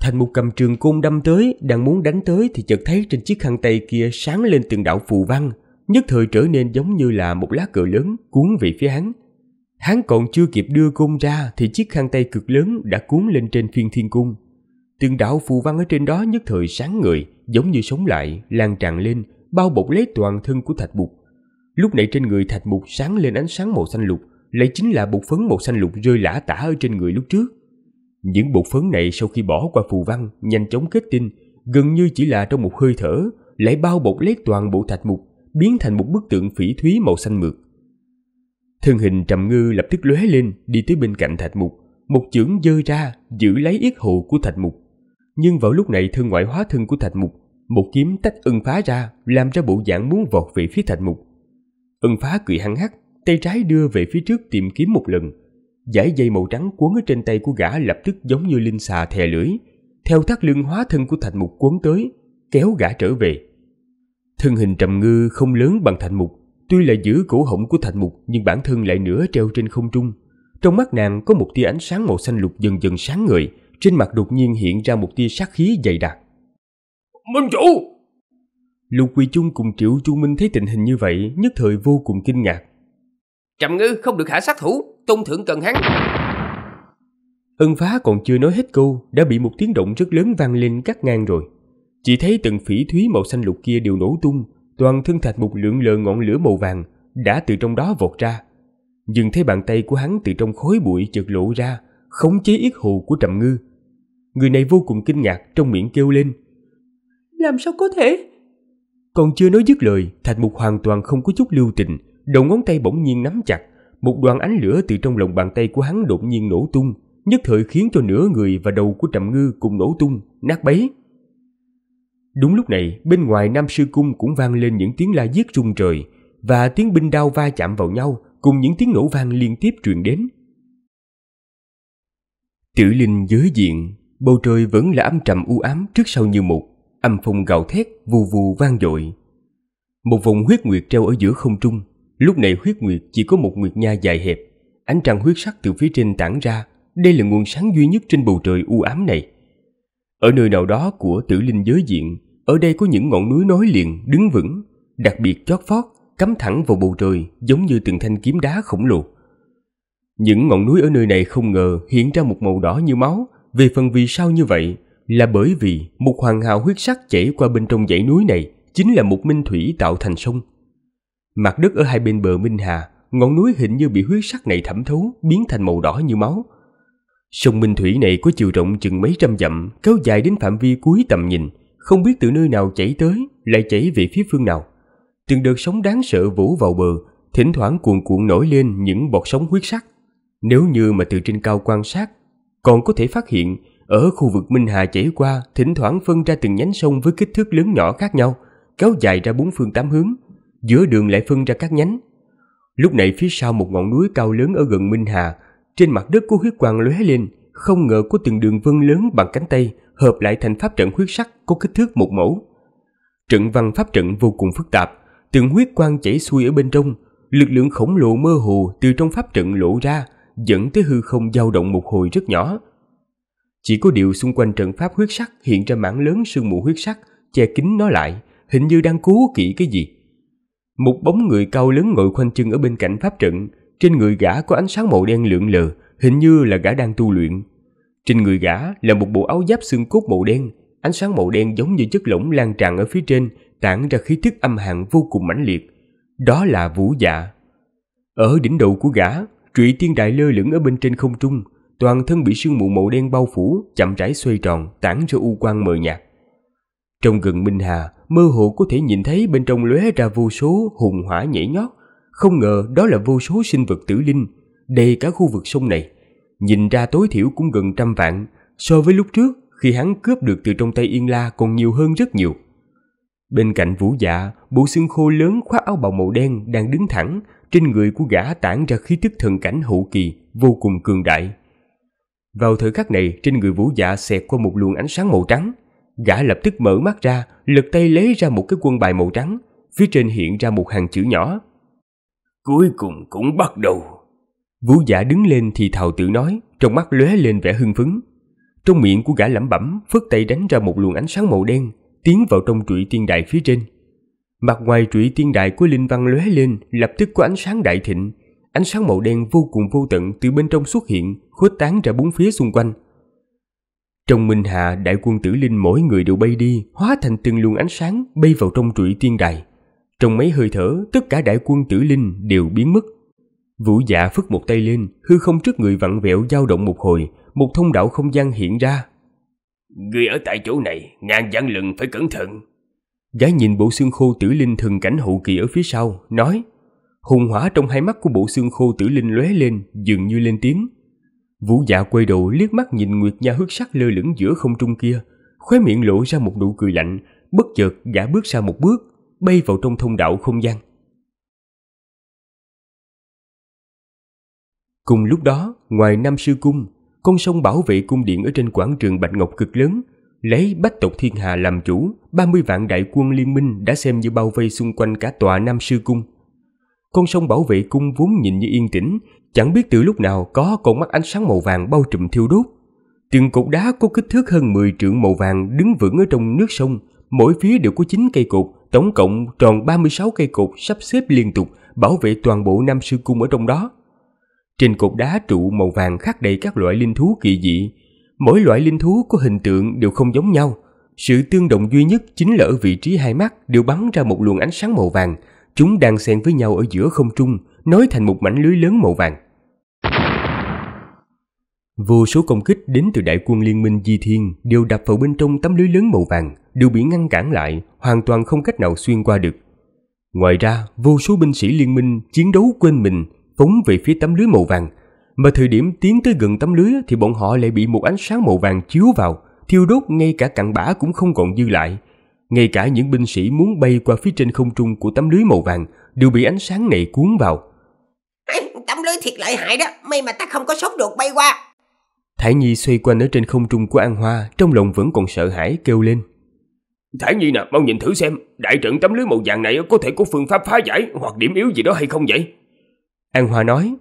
S1: Thành một cầm trường cung đâm tới, đang muốn đánh tới thì chợt thấy trên chiếc khăn tay kia sáng lên từng đạo phù văn, nhất thời trở nên giống như là một lá cờ lớn cuốn về phía hắn. Hắn còn chưa kịp đưa cung ra thì chiếc khăn tay cực lớn đã cuốn lên trên phiên thiên cung. Từng đạo phù văn ở trên đó nhất thời sáng người, giống như sống lại, lan tràn lên, bao bọc lấy toàn thân của thạch mục. Lúc này trên người thạch mục sáng lên ánh sáng màu xanh lục, lấy chính là bột phấn màu xanh lục rơi lả tả ở trên người lúc trước. Những bột phấn này sau khi bỏ qua phù văn nhanh chóng kết tinh, gần như chỉ là trong một hơi thở, lại bao bọc lấy toàn bộ thạch mục, biến thành một bức tượng phỉ thúy màu xanh mượt. Thân hình trầm ngư lập tức lóe lên đi tới bên cạnh thạch mục, một chưởng dơ ra giữ lấy yết hầu của thạch mục. Nhưng vào lúc này thân ngoại hóa thân của thạch mục, một kiếm tách ưng phá ra làm ra bộ dạng muốn vọt về phía thạch mục. ưng phá cười hăng hắc, tay trái đưa về phía trước tìm kiếm một lần – Giải dây màu trắng cuốn ở trên tay của gã lập tức giống như linh xà thè lưỡi, theo thắt lưng hóa thân của Thành Mục cuốn tới, kéo gã trở về. Thân hình trầm ngư không lớn bằng Thành Mục, tuy là giữ cổ họng của Thành Mục nhưng bản thân lại nửa treo trên không trung. Trong mắt nàng có một tia ánh sáng màu xanh lục dần dần sáng ngời, trên mặt đột nhiên hiện ra một tia sát khí dày đặc. Minh chủ! Lục Quỳ Trung cùng Triệu Chu Minh thấy tình hình như vậy, nhất thời vô cùng kinh ngạc, Trầm ngư không được hạ sát thủ, tôn thượng cần hắn. Hưng phá còn chưa nói hết câu, đã bị một tiếng động rất lớn vang lên cắt ngang rồi. Chỉ thấy từng phỉ thúy màu xanh lục kia đều nổ tung, toàn thân thạch một lượng lờ ngọn lửa màu vàng, đã từ trong đó vọt ra. Nhưng thấy bàn tay của hắn từ trong khối bụi chợt lộ ra, khống chế yết hù của trầm ngư. Người này vô cùng kinh ngạc trong miệng kêu lên. Làm sao có thể? Còn chưa nói dứt lời, Thạch Mục hoàn toàn không có chút lưu tình, đầu ngón tay bỗng nhiên nắm chặt, một đoàn ánh lửa từ trong lòng bàn tay của hắn đột nhiên nổ tung, nhất thời khiến cho nửa người và đầu của Trầm Ngư cùng nổ tung, nát bấy. Đúng lúc này, bên ngoài Nam Sư Cung cũng vang lên những tiếng la giết rung trời và tiếng binh đao va chạm vào nhau cùng những tiếng nổ vang liên tiếp truyền đến. Tử linh giới diện, bầu trời vẫn là âm trầm u ám trước sau như một, âm phong gào thét vù vù vang dội. Một vòng huyết nguyệt treo ở giữa không trung, Lúc này huyết nguyệt chỉ có một nguyệt nha dài hẹp, ánh trăng huyết sắc từ phía trên tản ra, đây là nguồn sáng duy nhất trên bầu trời u ám này. Ở nơi nào đó của tử linh giới diện, ở đây có những ngọn núi nối liền đứng vững, đặc biệt chót vót, cắm thẳng vào bầu trời giống như từng thanh kiếm đá khổng lồ. Những ngọn núi ở nơi này không ngờ hiện ra một màu đỏ như máu, về phần vì sao như vậy là bởi vì một hoàng hào huyết sắc chảy qua bên trong dãy núi này chính là một minh thủy tạo thành sông. Mặt đất ở hai bên bờ Minh Hà, ngọn núi hình như bị huyết sắc này thẩm thấu, biến thành màu đỏ như máu. Sông Minh Thủy này có chiều rộng chừng mấy trăm dặm, kéo dài đến phạm vi cuối tầm nhìn, không biết từ nơi nào chảy tới, lại chảy về phía phương nào. Từng đợt sóng đáng sợ vũ vào bờ, thỉnh thoảng cuồn cuộn nổi lên những bọt sóng huyết sắc. Nếu như mà từ trên cao quan sát, còn có thể phát hiện ở khu vực Minh Hà chảy qua thỉnh thoảng phân ra từng nhánh sông với kích thước lớn nhỏ khác nhau, kéo dài ra bốn phương tám hướng, giữa đường lại phân ra các nhánh. Lúc này phía sau một ngọn núi cao lớn ở gần Minh Hà, trên mặt đất của huyết quang lóe lên, không ngờ có từng đường vân lớn bằng cánh tay hợp lại thành pháp trận huyết sắc có kích thước một mẫu. Trận văn pháp trận vô cùng phức tạp, từng huyết quang chảy xuôi ở bên trong, lực lượng khổng lồ mơ hồ từ trong pháp trận lộ ra, dẫn tới hư không dao động một hồi rất nhỏ. Chỉ có điều xung quanh trận pháp huyết sắc hiện ra mảng lớn sương mù huyết sắc, che kín nó lại, hình như đang cố kỵ cái gì. Một bóng người cao lớn ngồi khoanh chân ở bên cạnh pháp trận, trên người gã có ánh sáng màu đen lượn lờ, hình như là gã đang tu luyện. Trên người gã là một bộ áo giáp xương cốt màu đen, ánh sáng màu đen giống như chất lỏng lan tràn ở phía trên, tản ra khí tức âm hàn vô cùng mãnh liệt. Đó là Vũ Dạ. Ở đỉnh đầu của gã, trụy tiên đại lơ lửng ở bên trên không trung, toàn thân bị sương mù màu đen bao phủ, chậm rãi xoay tròn, tản ra u quang mờ nhạt. Trong gần Minh Hà, mơ hồ có thể nhìn thấy bên trong lóe ra vô số hùng hỏa nhảy nhót. Không ngờ đó là vô số sinh vật tử linh, đầy cả khu vực sông này. Nhìn ra tối thiểu cũng gần trăm vạn, so với lúc trước khi hắn cướp được từ trong tay Yên La còn nhiều hơn rất nhiều. Bên cạnh vũ dạ, bộ xương khô lớn khoác áo bào màu đen đang đứng thẳng, trên người của gã tản ra khí tức thần cảnh hậu kỳ vô cùng cường đại. Vào thời khắc này, trên người vũ dạ xẹt qua một luồng ánh sáng màu trắng, Gã lập tức mở mắt ra, lực tay lấy ra một cái quân bài màu trắng, phía trên hiện ra một hàng chữ nhỏ. Cuối cùng cũng bắt đầu. Vũ giả đứng lên thì thào tự nói, trong mắt lóe lên vẻ hưng phấn. Trong miệng của gã lẩm bẩm, phất tay đánh ra một luồng ánh sáng màu đen, tiến vào trong trụy tiên đài phía trên. Mặt ngoài trụy tiên đài của linh văn lóe lên, lập tức có ánh sáng đại thịnh. Ánh sáng màu đen vô cùng vô tận từ bên trong xuất hiện, khuếch tán ra bốn phía xung quanh, trong Minh Hạ, đại quân tử linh mỗi người đều bay đi, hóa thành từng luồng ánh sáng bay vào trong trụy tiên đài. Trong mấy hơi thở, tất cả đại quân tử linh đều biến mất. Vũ dạ phất một tay lên, hư không trước người vặn vẹo dao động một hồi, một thông đạo không gian hiện ra. Người ở tại chỗ này, ngàn dặn lừng phải cẩn thận. gái nhìn bộ xương khô tử linh thần cảnh hậu kỳ ở phía sau, nói. Hùng hỏa trong hai mắt của bộ xương khô tử linh lóe lên, dường như lên tiếng. Vũ dạ quay đầu liếc mắt nhìn Nguyệt Nha hước sắc lơ lửng giữa không trung kia, khóe miệng lộ ra một nụ cười lạnh, bất chợt gã bước ra một bước, bay vào trong thông đạo không gian. Cùng lúc đó, ngoài Nam Sư Cung, con sông bảo vệ cung điện ở trên quảng trường Bạch Ngọc cực lớn, lấy bách tộc thiên hà làm chủ, 30 vạn đại quân liên minh đã xem như bao vây xung quanh cả tòa Nam Sư Cung. Con sông bảo vệ cung vốn nhìn như yên tĩnh, Chẳng biết từ lúc nào có con mắt ánh sáng màu vàng bao trùm thiêu đốt. Từng cột đá có kích thước hơn 10 trượng màu vàng đứng vững ở trong nước sông, mỗi phía đều có 9 cây cột, tổng cộng tròn 36 cây cột sắp xếp liên tục bảo vệ toàn bộ Nam Sư Cung ở trong đó. Trên cột đá trụ màu vàng khắc đầy các loại linh thú kỳ dị. Mỗi loại linh thú có hình tượng đều không giống nhau. Sự tương đồng duy nhất chính là ở vị trí hai mắt đều bắn ra một luồng ánh sáng màu vàng. Chúng đang xen với nhau ở giữa không trung, nối thành một mảnh lưới lớn màu vàng. Vô số công kích đến từ đại quân liên minh Di Thiên đều đập vào bên trong tấm lưới lớn màu vàng, đều bị ngăn cản lại, hoàn toàn không cách nào xuyên qua được. Ngoài ra, vô số binh sĩ liên minh chiến đấu quên mình, phóng về phía tấm lưới màu vàng. Mà thời điểm tiến tới gần tấm lưới thì bọn họ lại bị một ánh sáng màu vàng chiếu vào, thiêu đốt ngay cả cặn bã cũng không còn dư lại. Ngay cả những binh sĩ muốn bay qua phía trên không trung của tấm lưới màu vàng đều bị ánh sáng này cuốn vào. Tấm lưới thiệt lợi hại đó, may mà ta không có sốt được bay qua. Thải Nhi xoay quanh ở trên không trung của An Hoa, trong lòng vẫn còn sợ hãi kêu lên. Thải Nhi nè, mau nhìn thử xem, đại trận tấm lưới màu vàng này có thể có phương pháp phá giải hoặc điểm yếu gì đó hay không vậy? An Hoa nói.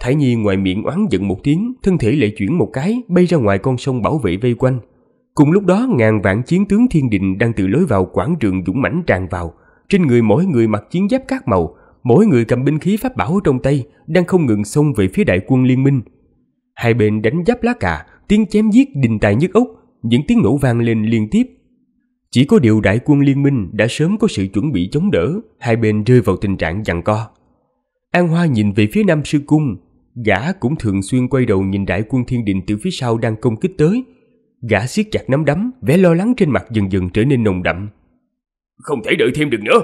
S1: Thải Nhi ngoài miệng oán giận một tiếng, thân thể lại chuyển một cái, bay ra ngoài con sông bảo vệ vây quanh. Cùng lúc đó ngàn vạn chiến tướng thiên đình đang từ lối vào quảng trường dũng mãnh tràn vào. Trên người mỗi người mặc chiến giáp các màu, mỗi người cầm binh khí pháp bảo trong tay, đang không ngừng xông về phía đại quân liên minh, Hai bên đánh giáp lá cà, tiếng chém giết đình tài nhất ốc, những tiếng nổ vang lên liên tiếp. Chỉ có điều đại quân liên minh đã sớm có sự chuẩn bị chống đỡ, hai bên rơi vào tình trạng giằng co. An Hoa nhìn về phía Nam Sư Cung, gã cũng thường xuyên quay đầu nhìn đại quân thiên đình từ phía sau đang công kích tới. Gã siết chặt nắm đấm, vẻ lo lắng trên mặt dần dần trở nên nồng đậm. Không thể đợi thêm được nữa.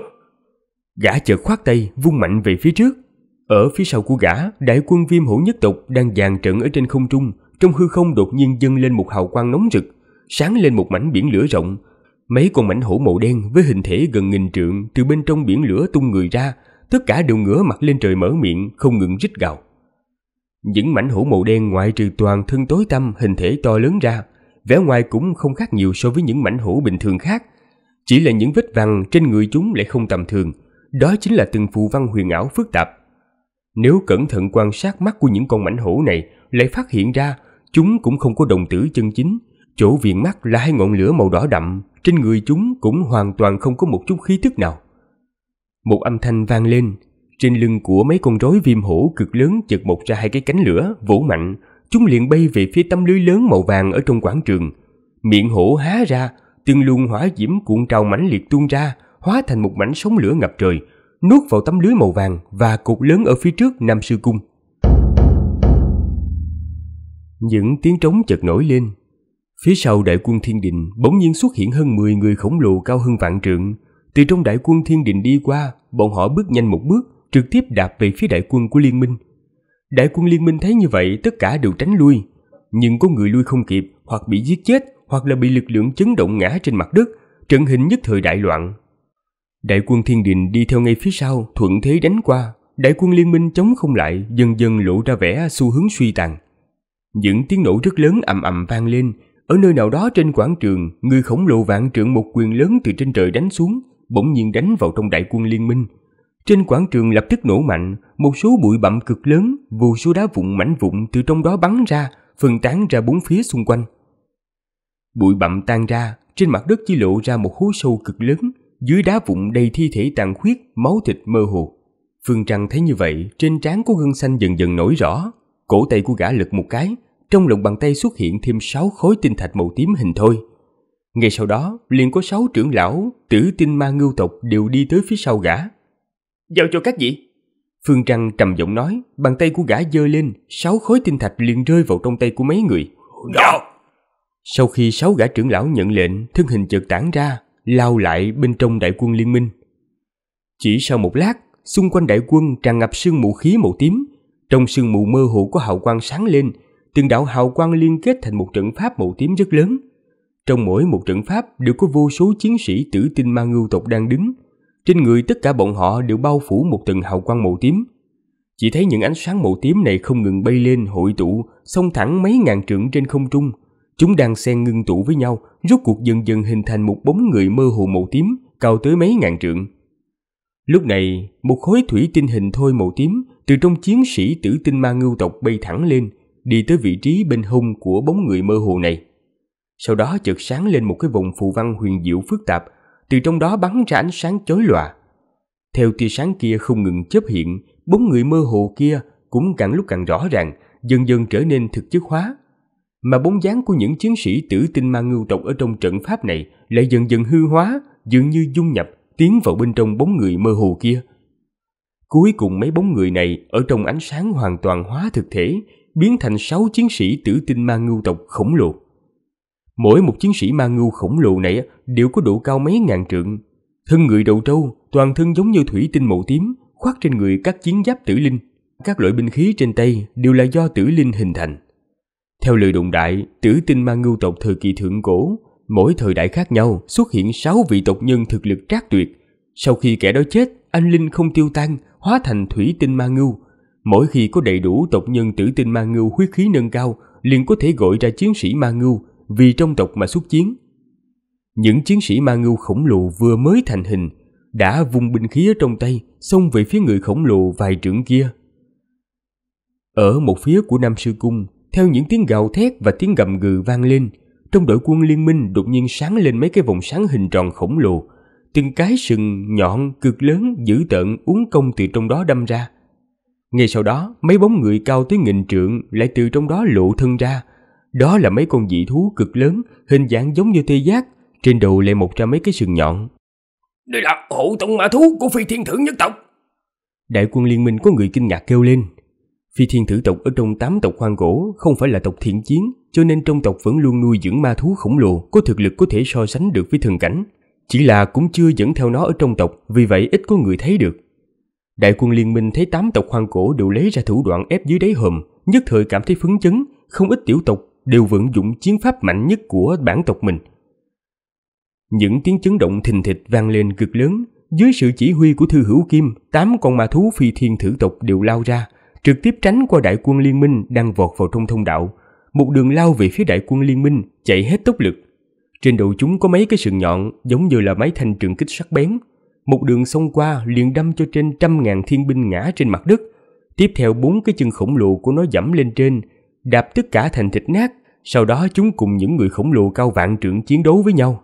S1: Gã chợt khoát tay, vung mạnh về phía trước. Ở phía sau của gã, đại quân viêm hữu nhất tộc đang dàn trận ở trên không trung, trong hư không đột nhiên dâng lên một hào quang nóng rực, sáng lên một mảnh biển lửa rộng. Mấy con mảnh hổ màu đen với hình thể gần nghìn trượng từ bên trong biển lửa tung người ra, tất cả đều ngửa mặt lên trời mở miệng, không ngừng rít gào. Những mảnh hổ màu đen ngoại trừ toàn thân tối tăm hình thể to lớn ra, vẻ ngoài cũng không khác nhiều so với những mảnh hổ bình thường khác. Chỉ là những vết vằn trên người chúng lại không tầm thường, đó chính là từng phù văn huyền ảo phức tạp nếu cẩn thận quan sát mắt của những con mảnh hổ này, lại phát hiện ra chúng cũng không có đồng tử chân chính. Chỗ viền mắt là hai ngọn lửa màu đỏ đậm, trên người chúng cũng hoàn toàn không có một chút khí tức nào. Một âm thanh vang lên, trên lưng của mấy con rối viêm hổ cực lớn chật một ra hai cái cánh lửa, vỗ mạnh, chúng liền bay về phía tấm lưới lớn màu vàng ở trong quảng trường. Miệng hổ há ra, từng luồng hỏa diễm cuộn trào mãnh liệt tuôn ra, hóa thành một mảnh sóng lửa ngập trời, nuốt vào tấm lưới màu vàng và cục lớn ở phía trước Nam Sư Cung. Những tiếng trống chợt nổi lên. Phía sau đại quân thiên đình bỗng nhiên xuất hiện hơn 10 người khổng lồ cao hơn vạn trượng. Từ trong đại quân thiên đình đi qua, bọn họ bước nhanh một bước, trực tiếp đạp về phía đại quân của liên minh. Đại quân liên minh thấy như vậy tất cả đều tránh lui. Nhưng có người lui không kịp hoặc bị giết chết hoặc là bị lực lượng chấn động ngã trên mặt đất, trận hình nhất thời đại loạn. Đại quân thiên đình đi theo ngay phía sau, thuận thế đánh qua. Đại quân liên minh chống không lại, dần dần lộ ra vẻ xu hướng suy tàn. Những tiếng nổ rất lớn ầm ầm vang lên. Ở nơi nào đó trên quảng trường, người khổng lồ vạn trượng một quyền lớn từ trên trời đánh xuống, bỗng nhiên đánh vào trong đại quân liên minh. Trên quảng trường lập tức nổ mạnh, một số bụi bặm cực lớn, vô số đá vụn mảnh vụn từ trong đó bắn ra, phân tán ra bốn phía xung quanh. Bụi bặm tan ra, trên mặt đất chỉ lộ ra một hố sâu cực lớn, dưới đá vụn đầy thi thể tàn khuyết, máu thịt mơ hồ. Phương Trăng thấy như vậy, trên trán của gân xanh dần dần nổi rõ, cổ tay của gã lực một cái, trong lòng bàn tay xuất hiện thêm sáu khối tinh thạch màu tím hình thôi. Ngay sau đó, liền có sáu trưởng lão, tử tinh ma ngưu tộc đều đi tới phía sau gã. Giao cho các vị. Phương Trăng trầm giọng nói, bàn tay của gã giơ lên, sáu khối tinh thạch liền rơi vào trong tay của mấy người. Đó. Sau khi sáu gã trưởng lão nhận lệnh, thân hình chợt tản ra, lao lại bên trong đại quân liên minh. Chỉ sau một lát, xung quanh đại quân tràn ngập sương mù khí màu tím. Trong sương mù mơ hồ có hào quang sáng lên, từng đạo hào quang liên kết thành một trận pháp màu tím rất lớn. Trong mỗi một trận pháp đều có vô số chiến sĩ tử tinh ma ngưu tộc đang đứng. Trên người tất cả bọn họ đều bao phủ một tầng hào quang màu tím. Chỉ thấy những ánh sáng màu tím này không ngừng bay lên hội tụ, xông thẳng mấy ngàn trượng trên không trung – Chúng đang xen ngưng tụ với nhau, rốt cuộc dần dần hình thành một bóng người mơ hồ màu tím, cao tới mấy ngàn trượng. Lúc này, một khối thủy tinh hình thôi màu tím từ trong chiến sĩ tử tinh ma ngưu tộc bay thẳng lên, đi tới vị trí bên hông của bóng người mơ hồ này. Sau đó chợt sáng lên một cái vòng phù văn huyền diệu phức tạp, từ trong đó bắn ra ánh sáng chói lòa. Theo tia sáng kia không ngừng chấp hiện, bóng người mơ hồ kia cũng càng lúc càng rõ ràng, dần dần trở nên thực chất hóa mà bóng dáng của những chiến sĩ tử tinh ma ngưu tộc ở trong trận pháp này lại dần dần hư hóa, dường như dung nhập, tiến vào bên trong bóng người mơ hồ kia. Cuối cùng mấy bóng người này ở trong ánh sáng hoàn toàn hóa thực thể, biến thành sáu chiến sĩ tử tinh ma ngưu tộc khổng lồ. Mỗi một chiến sĩ ma ngưu khổng lồ này đều có độ cao mấy ngàn trượng. Thân người đầu trâu, toàn thân giống như thủy tinh màu tím, khoác trên người các chiến giáp tử linh. Các loại binh khí trên tay đều là do tử linh hình thành. Theo lời đồn đại, tử tinh ma ngưu tộc thời kỳ thượng cổ, mỗi thời đại khác nhau xuất hiện 6 vị tộc nhân thực lực trác tuyệt. Sau khi kẻ đó chết, anh Linh không tiêu tan, hóa thành thủy tinh ma ngưu. Mỗi khi có đầy đủ tộc nhân tử tinh ma ngưu huyết khí nâng cao, liền có thể gọi ra chiến sĩ ma ngưu vì trong tộc mà xuất chiến. Những chiến sĩ ma ngưu khổng lồ vừa mới thành hình, đã vùng binh khí ở trong tay, xông về phía người khổng lồ vài trưởng kia. Ở một phía của Nam Sư Cung theo những tiếng gào thét và tiếng gầm gừ vang lên, trong đội quân liên minh đột nhiên sáng lên mấy cái vòng sáng hình tròn khổng lồ. Từng cái sừng nhọn, cực lớn, dữ tợn uốn cong từ trong đó đâm ra. Ngay sau đó, mấy bóng người cao tới nghìn trượng lại từ trong đó lộ thân ra. Đó là mấy con dị thú cực lớn, hình dạng giống như tê giác, trên đầu lại một ra mấy cái sừng nhọn. Đây là hộ tông mã thú của phi thiên thượng nhất tộc. Đại quân liên minh có người kinh ngạc kêu lên. Phi thiên thử tộc ở trong tám tộc hoang cổ không phải là tộc thiện chiến, cho nên trong tộc vẫn luôn nuôi dưỡng ma thú khổng lồ có thực lực có thể so sánh được với thần cảnh. Chỉ là cũng chưa dẫn theo nó ở trong tộc, vì vậy ít có người thấy được. Đại quân liên minh thấy tám tộc hoang cổ đều lấy ra thủ đoạn ép dưới đáy hầm nhất thời cảm thấy phấn chấn, không ít tiểu tộc đều vận dụng chiến pháp mạnh nhất của bản tộc mình. Những tiếng chấn động thình thịch vang lên cực lớn, dưới sự chỉ huy của Thư Hữu Kim, tám con ma thú phi thiên thử tộc đều lao ra, trực tiếp tránh qua đại quân liên minh đang vọt vào trong thông đạo, một đường lao về phía đại quân liên minh chạy hết tốc lực. Trên đầu chúng có mấy cái sừng nhọn giống như là mấy thanh trường kích sắc bén. Một đường xông qua liền đâm cho trên trăm ngàn thiên binh ngã trên mặt đất. Tiếp theo bốn cái chân khổng lồ của nó dẫm lên trên, đạp tất cả thành thịt nát. Sau đó chúng cùng những người khổng lồ cao vạn trưởng chiến đấu với nhau.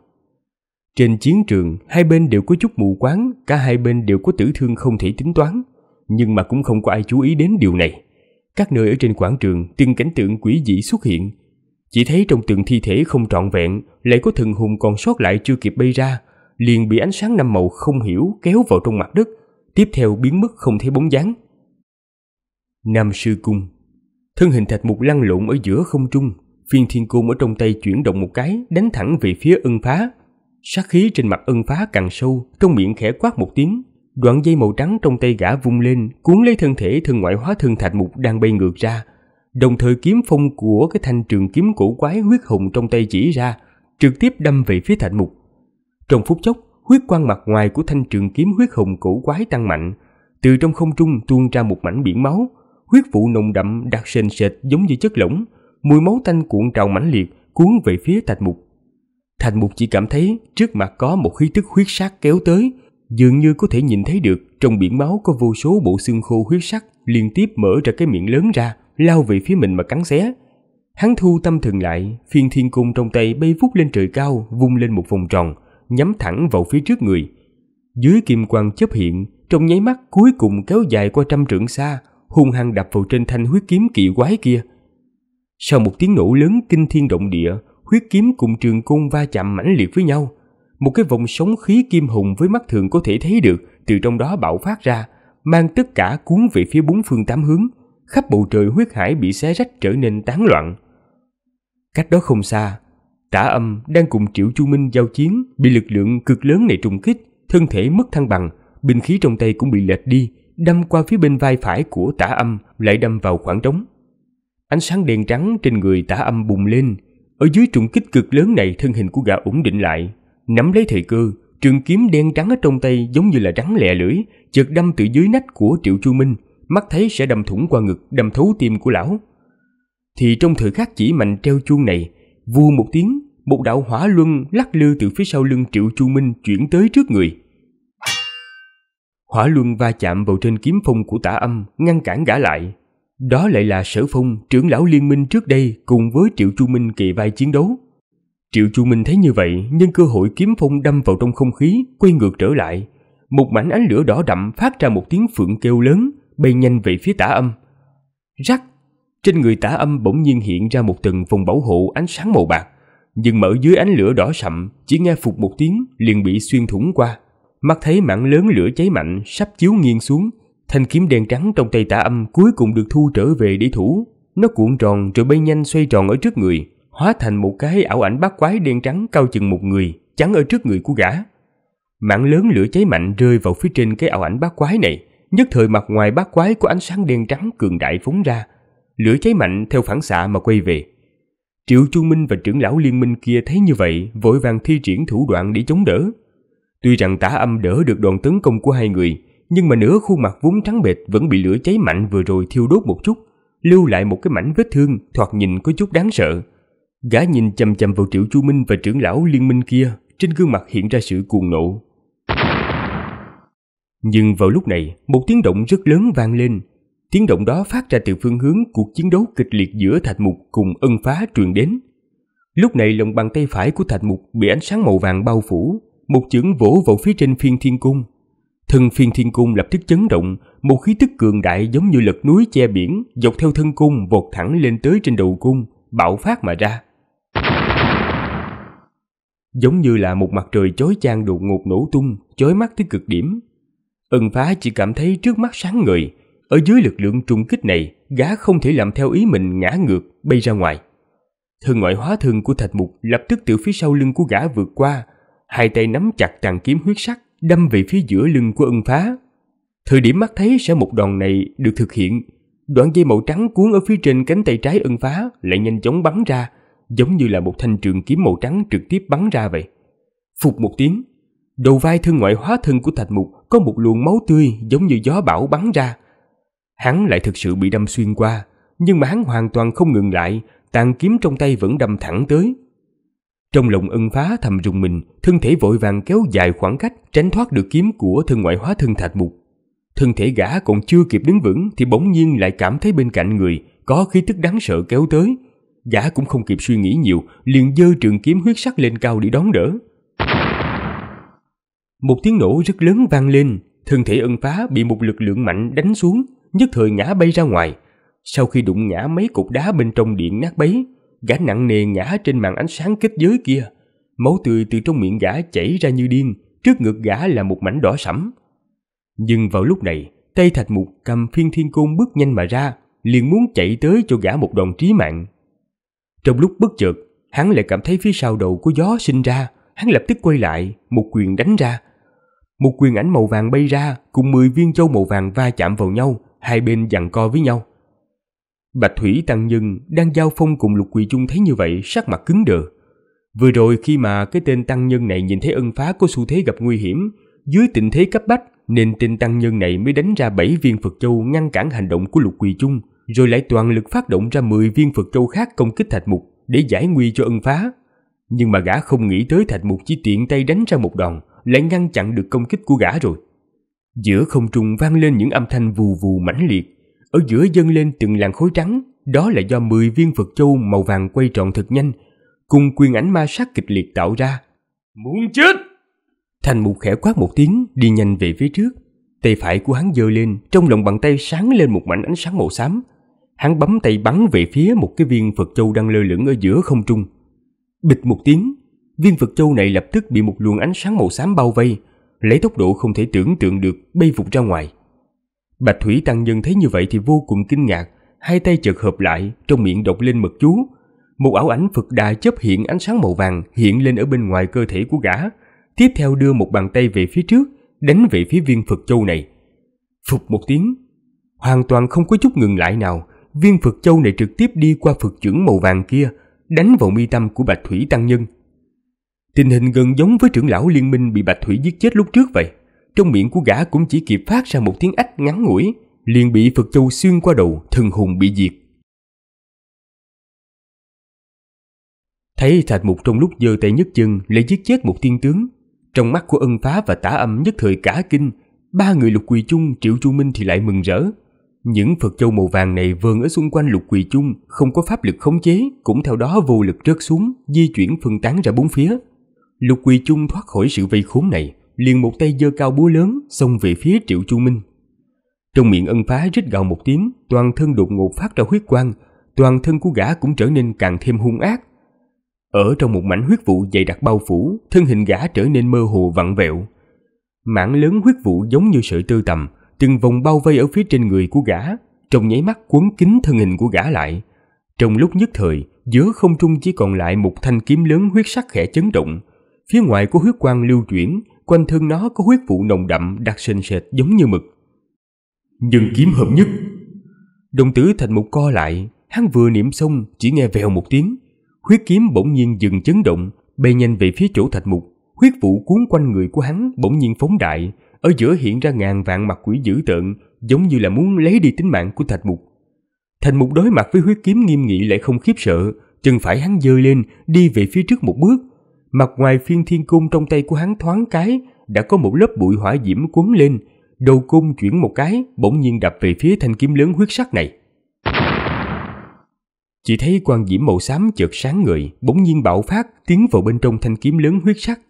S1: Trên chiến trường, hai bên đều có chút mù quáng, cả hai bên đều có tử thương không thể tính toán nhưng mà cũng không có ai chú ý đến điều này. Các nơi ở trên quảng trường từng cảnh tượng quỷ dị xuất hiện. Chỉ thấy trong từng thi thể không trọn vẹn lại có thần hùng còn sót lại chưa kịp bay ra, liền bị ánh sáng năm màu không hiểu kéo vào trong mặt đất, tiếp theo biến mất không thấy bóng dáng. Nam Sư Cung Thân hình thạch mục lăn lộn ở giữa không trung, phiên thiên cung ở trong tay chuyển động một cái đánh thẳng về phía ân phá. Sát khí trên mặt ân phá càng sâu, trong miệng khẽ quát một tiếng, đoạn dây màu trắng trong tay gã vung lên, cuốn lấy thân thể thân ngoại hóa thân thạch mục đang bay ngược ra. Đồng thời kiếm phong của cái thanh trường kiếm cổ quái huyết hùng trong tay chỉ ra, trực tiếp đâm về phía thạch mục. Trong phút chốc, huyết quang mặt ngoài của thanh trường kiếm huyết hùng cổ quái tăng mạnh, từ trong không trung tuôn ra một mảnh biển máu, huyết vụ nồng đậm đặc sền sệt giống như chất lỏng, mùi máu tanh cuộn trào mãnh liệt cuốn về phía thạch mục. Thạch mục chỉ cảm thấy trước mặt có một khí tức huyết sát kéo tới, dường như có thể nhìn thấy được trong biển máu có vô số bộ xương khô huyết sắc liên tiếp mở ra cái miệng lớn ra, lao về phía mình mà cắn xé. Hắn thu tâm thần lại, phiên thiên cung trong tay bay vút lên trời cao, vung lên một vòng tròn, nhắm thẳng vào phía trước người. Dưới kim quang chấp hiện, trong nháy mắt cuối cùng kéo dài qua trăm trượng xa, hung hăng đập vào trên thanh huyết kiếm kỳ quái kia. Sau một tiếng nổ lớn kinh thiên động địa, huyết kiếm cùng trường cung va chạm mãnh liệt với nhau, một cái vòng sóng khí kim hùng với mắt thường có thể thấy được từ trong đó bạo phát ra, mang tất cả cuốn về phía bốn phương tám hướng, khắp bầu trời huyết hải bị xé rách trở nên tán loạn. Cách đó không xa, tả âm đang cùng Triệu Chu Minh giao chiến bị lực lượng cực lớn này trùng kích, thân thể mất thăng bằng, binh khí trong tay cũng bị lệch đi, đâm qua phía bên vai phải của tả âm lại đâm vào khoảng trống. Ánh sáng đèn trắng trên người tả âm bùng lên, ở dưới trùng kích cực lớn này thân hình của gã ổn định lại, Nắm lấy thời cơ, trường kiếm đen trắng ở trong tay giống như là rắn lẹ lưỡi, chợt đâm từ dưới nách của Triệu Chu Minh, mắt thấy sẽ đâm thủng qua ngực, đâm thấu tim của lão. Thì trong thời khắc chỉ mạnh treo chuông này, vua một tiếng, một đạo hỏa luân lắc lư từ phía sau lưng Triệu Chu Minh chuyển tới trước người. Hỏa luân va chạm vào trên kiếm phong của tả âm, ngăn cản gã lại. Đó lại là sở phong, trưởng lão liên minh trước đây cùng với Triệu Chu Minh kỳ vai chiến đấu. Triệu Chu Minh thấy như vậy, nhân cơ hội kiếm phong đâm vào trong không khí, quay ngược trở lại. Một mảnh ánh lửa đỏ đậm phát ra một tiếng phượng kêu lớn, bay nhanh về phía tả âm. Rắc! Trên người tả âm bỗng nhiên hiện ra một tầng vòng bảo hộ ánh sáng màu bạc. Nhưng mở dưới ánh lửa đỏ sậm, chỉ nghe phục một tiếng liền bị xuyên thủng qua. Mắt thấy mảng lớn lửa cháy mạnh sắp chiếu nghiêng xuống, thanh kiếm đen trắng trong tay tả âm cuối cùng được thu trở về để thủ. Nó cuộn tròn rồi bay nhanh xoay tròn ở trước người hóa thành một cái ảo ảnh bát quái đen trắng cao chừng một người, chắn ở trước người của gã. Mạng lớn lửa cháy mạnh rơi vào phía trên cái ảo ảnh bát quái này, nhất thời mặt ngoài bát quái có ánh sáng đen trắng cường đại phóng ra, lửa cháy mạnh theo phản xạ mà quay về. Triệu Chu Minh và trưởng lão liên minh kia thấy như vậy, vội vàng thi triển thủ đoạn để chống đỡ. Tuy rằng tả âm đỡ được đòn tấn công của hai người, nhưng mà nửa khuôn mặt vốn trắng bệch vẫn bị lửa cháy mạnh vừa rồi thiêu đốt một chút, lưu lại một cái mảnh vết thương thoạt nhìn có chút đáng sợ. Gã nhìn chầm chầm vào Triệu Chu Minh và trưởng lão liên minh kia, trên gương mặt hiện ra sự cuồng nộ. Nhưng vào lúc này, một tiếng động rất lớn vang lên. Tiếng động đó phát ra từ phương hướng cuộc chiến đấu kịch liệt giữa Thạch Mục cùng ân phá truyền đến. Lúc này lòng bàn tay phải của Thạch Mục bị ánh sáng màu vàng bao phủ, một chưởng vỗ vào phía trên phiên thiên cung. Thân phiên thiên cung lập tức chấn động, một khí tức cường đại giống như lật núi che biển dọc theo thân cung vọt thẳng lên tới trên đầu cung, bạo phát mà ra giống như là một mặt trời chói chang đột ngột nổ tung, chói mắt tới cực điểm. Ân phá chỉ cảm thấy trước mắt sáng ngời, ở dưới lực lượng trùng kích này, gã không thể làm theo ý mình ngã ngược, bay ra ngoài. Thân ngoại hóa thân của thạch mục lập tức từ phía sau lưng của gã vượt qua, hai tay nắm chặt tàn kiếm huyết sắc, đâm về phía giữa lưng của ân phá. Thời điểm mắt thấy sẽ một đòn này được thực hiện, đoạn dây màu trắng cuốn ở phía trên cánh tay trái ân phá lại nhanh chóng bắn ra, giống như là một thanh trường kiếm màu trắng trực tiếp bắn ra vậy. Phục một tiếng, đầu vai thương ngoại hóa thân của Thạch Mục có một luồng máu tươi giống như gió bão bắn ra. Hắn lại thực sự bị đâm xuyên qua, nhưng mà hắn hoàn toàn không ngừng lại, tàn kiếm trong tay vẫn đâm thẳng tới. Trong lòng ưng phá thầm rùng mình, thân thể vội vàng kéo dài khoảng cách tránh thoát được kiếm của thân ngoại hóa thân Thạch Mục. Thân thể gã còn chưa kịp đứng vững thì bỗng nhiên lại cảm thấy bên cạnh người có khí tức đáng sợ kéo tới, Gã cũng không kịp suy nghĩ nhiều, liền dơ trường kiếm huyết sắc lên cao để đón đỡ. Một tiếng nổ rất lớn vang lên, thân thể ân phá bị một lực lượng mạnh đánh xuống, nhất thời ngã bay ra ngoài. Sau khi đụng ngã mấy cục đá bên trong điện nát bấy, gã nặng nề ngã trên màn ánh sáng kết giới kia. Máu tươi từ trong miệng gã chảy ra như điên, trước ngực gã là một mảnh đỏ sẫm. Nhưng vào lúc này, tay thạch mục cầm phiên thiên côn bước nhanh mà ra, liền muốn chạy tới cho gã một đòn trí mạng. Trong lúc bất chợt, hắn lại cảm thấy phía sau đầu có gió sinh ra, hắn lập tức quay lại, một quyền đánh ra. Một quyền ảnh màu vàng bay ra, cùng 10 viên châu màu vàng va chạm vào nhau, hai bên giằng co với nhau. Bạch Thủy Tăng Nhân đang giao phong cùng Lục Quỳ Trung thấy như vậy, sắc mặt cứng đờ. Vừa rồi khi mà cái tên Tăng Nhân này nhìn thấy ân phá có xu thế gặp nguy hiểm, dưới tình thế cấp bách nên tên Tăng Nhân này mới đánh ra 7 viên Phật Châu ngăn cản hành động của Lục Quỳ Trung rồi lại toàn lực phát động ra 10 viên Phật trâu khác công kích Thạch Mục để giải nguy cho ân phá. Nhưng mà gã không nghĩ tới Thạch Mục chỉ tiện tay đánh ra một đòn, lại ngăn chặn được công kích của gã rồi. Giữa không trung vang lên những âm thanh vù vù mãnh liệt, ở giữa dâng lên từng làn khối trắng, đó là do 10 viên Phật châu màu vàng quay tròn thật nhanh, cùng quyền ảnh ma sát kịch liệt tạo ra. Muốn chết! Thành mục khẽ quát một tiếng, đi nhanh về phía trước. Tay phải của hắn giơ lên, trong lòng bàn tay sáng lên một mảnh ánh sáng màu xám, hắn bấm tay bắn về phía một cái viên Phật Châu đang lơ lửng ở giữa không trung. Bịch một tiếng, viên Phật Châu này lập tức bị một luồng ánh sáng màu xám bao vây, lấy tốc độ không thể tưởng tượng được bay vụt ra ngoài. Bạch Thủy Tăng Nhân thấy như vậy thì vô cùng kinh ngạc, hai tay chợt hợp lại, trong miệng đọc lên mật chú. Một ảo ảnh Phật Đà chớp hiện ánh sáng màu vàng hiện lên ở bên ngoài cơ thể của gã, tiếp theo đưa một bàn tay về phía trước, đánh về phía viên Phật Châu này. Phục một tiếng, hoàn toàn không có chút ngừng lại nào, viên Phật Châu này trực tiếp đi qua Phật trưởng màu vàng kia, đánh vào mi tâm của Bạch Thủy Tăng Nhân. Tình hình gần giống với trưởng lão liên minh bị Bạch Thủy giết chết lúc trước vậy. Trong miệng của gã cũng chỉ kịp phát ra một tiếng ách ngắn ngủi, liền bị Phật Châu xuyên qua đầu, thần hồn bị diệt. Thấy Thạch Mục trong lúc giơ tay nhất chân lại giết chết một thiên tướng. Trong mắt của ân phá và tả âm nhất thời cả kinh, ba người lục quỳ chung Triệu Chu Minh thì lại mừng rỡ, những Phật châu màu vàng này vương ở xung quanh lục quỳ chung, không có pháp lực khống chế, cũng theo đó vô lực rớt xuống, di chuyển phân tán ra bốn phía. Lục quỳ chung thoát khỏi sự vây khốn này, liền một tay giơ cao búa lớn, xông về phía Triệu Chu Minh. Trong miệng ân phá rít gào một tiếng, toàn thân đột ngột phát ra huyết quang, toàn thân của gã cũng trở nên càng thêm hung ác. Ở trong một mảnh huyết vụ dày đặc bao phủ, thân hình gã trở nên mơ hồ vặn vẹo. Mảng lớn huyết vụ giống như sợi tơ tầm, từng vòng bao vây ở phía trên người của gã, trong nháy mắt quấn kín thân hình của gã lại. Trong lúc nhất thời, giữa không trung chỉ còn lại một thanh kiếm lớn huyết sắc khẽ chấn động. Phía ngoài có huyết quang lưu chuyển, quanh thân nó có huyết vụ nồng đậm đặc sền sệt giống như mực. Nhưng kiếm hợp nhất. Đồng tử thành một co lại, hắn vừa niệm xong chỉ nghe vèo một tiếng. Huyết kiếm bỗng nhiên dừng chấn động, bay nhanh về phía chỗ thạch mục. Huyết vụ cuốn quanh người của hắn bỗng nhiên phóng đại, ở giữa hiện ra ngàn vạn mặt quỷ dữ tợn, giống như là muốn lấy đi tính mạng của Thạch Mục. Thạch Mục đối mặt với huyết kiếm nghiêm nghị lại không khiếp sợ, chân phải hắn giơ lên, đi về phía trước một bước. Mặt ngoài phiên thiên cung trong tay của hắn thoáng cái, đã có một lớp bụi hỏa diễm cuốn lên, đầu cung chuyển một cái, bỗng nhiên đập về phía thanh kiếm lớn huyết sắc này. Chỉ thấy quang diễm màu xám chợt sáng người, bỗng nhiên bạo phát, tiến vào bên trong thanh kiếm lớn huyết sắc.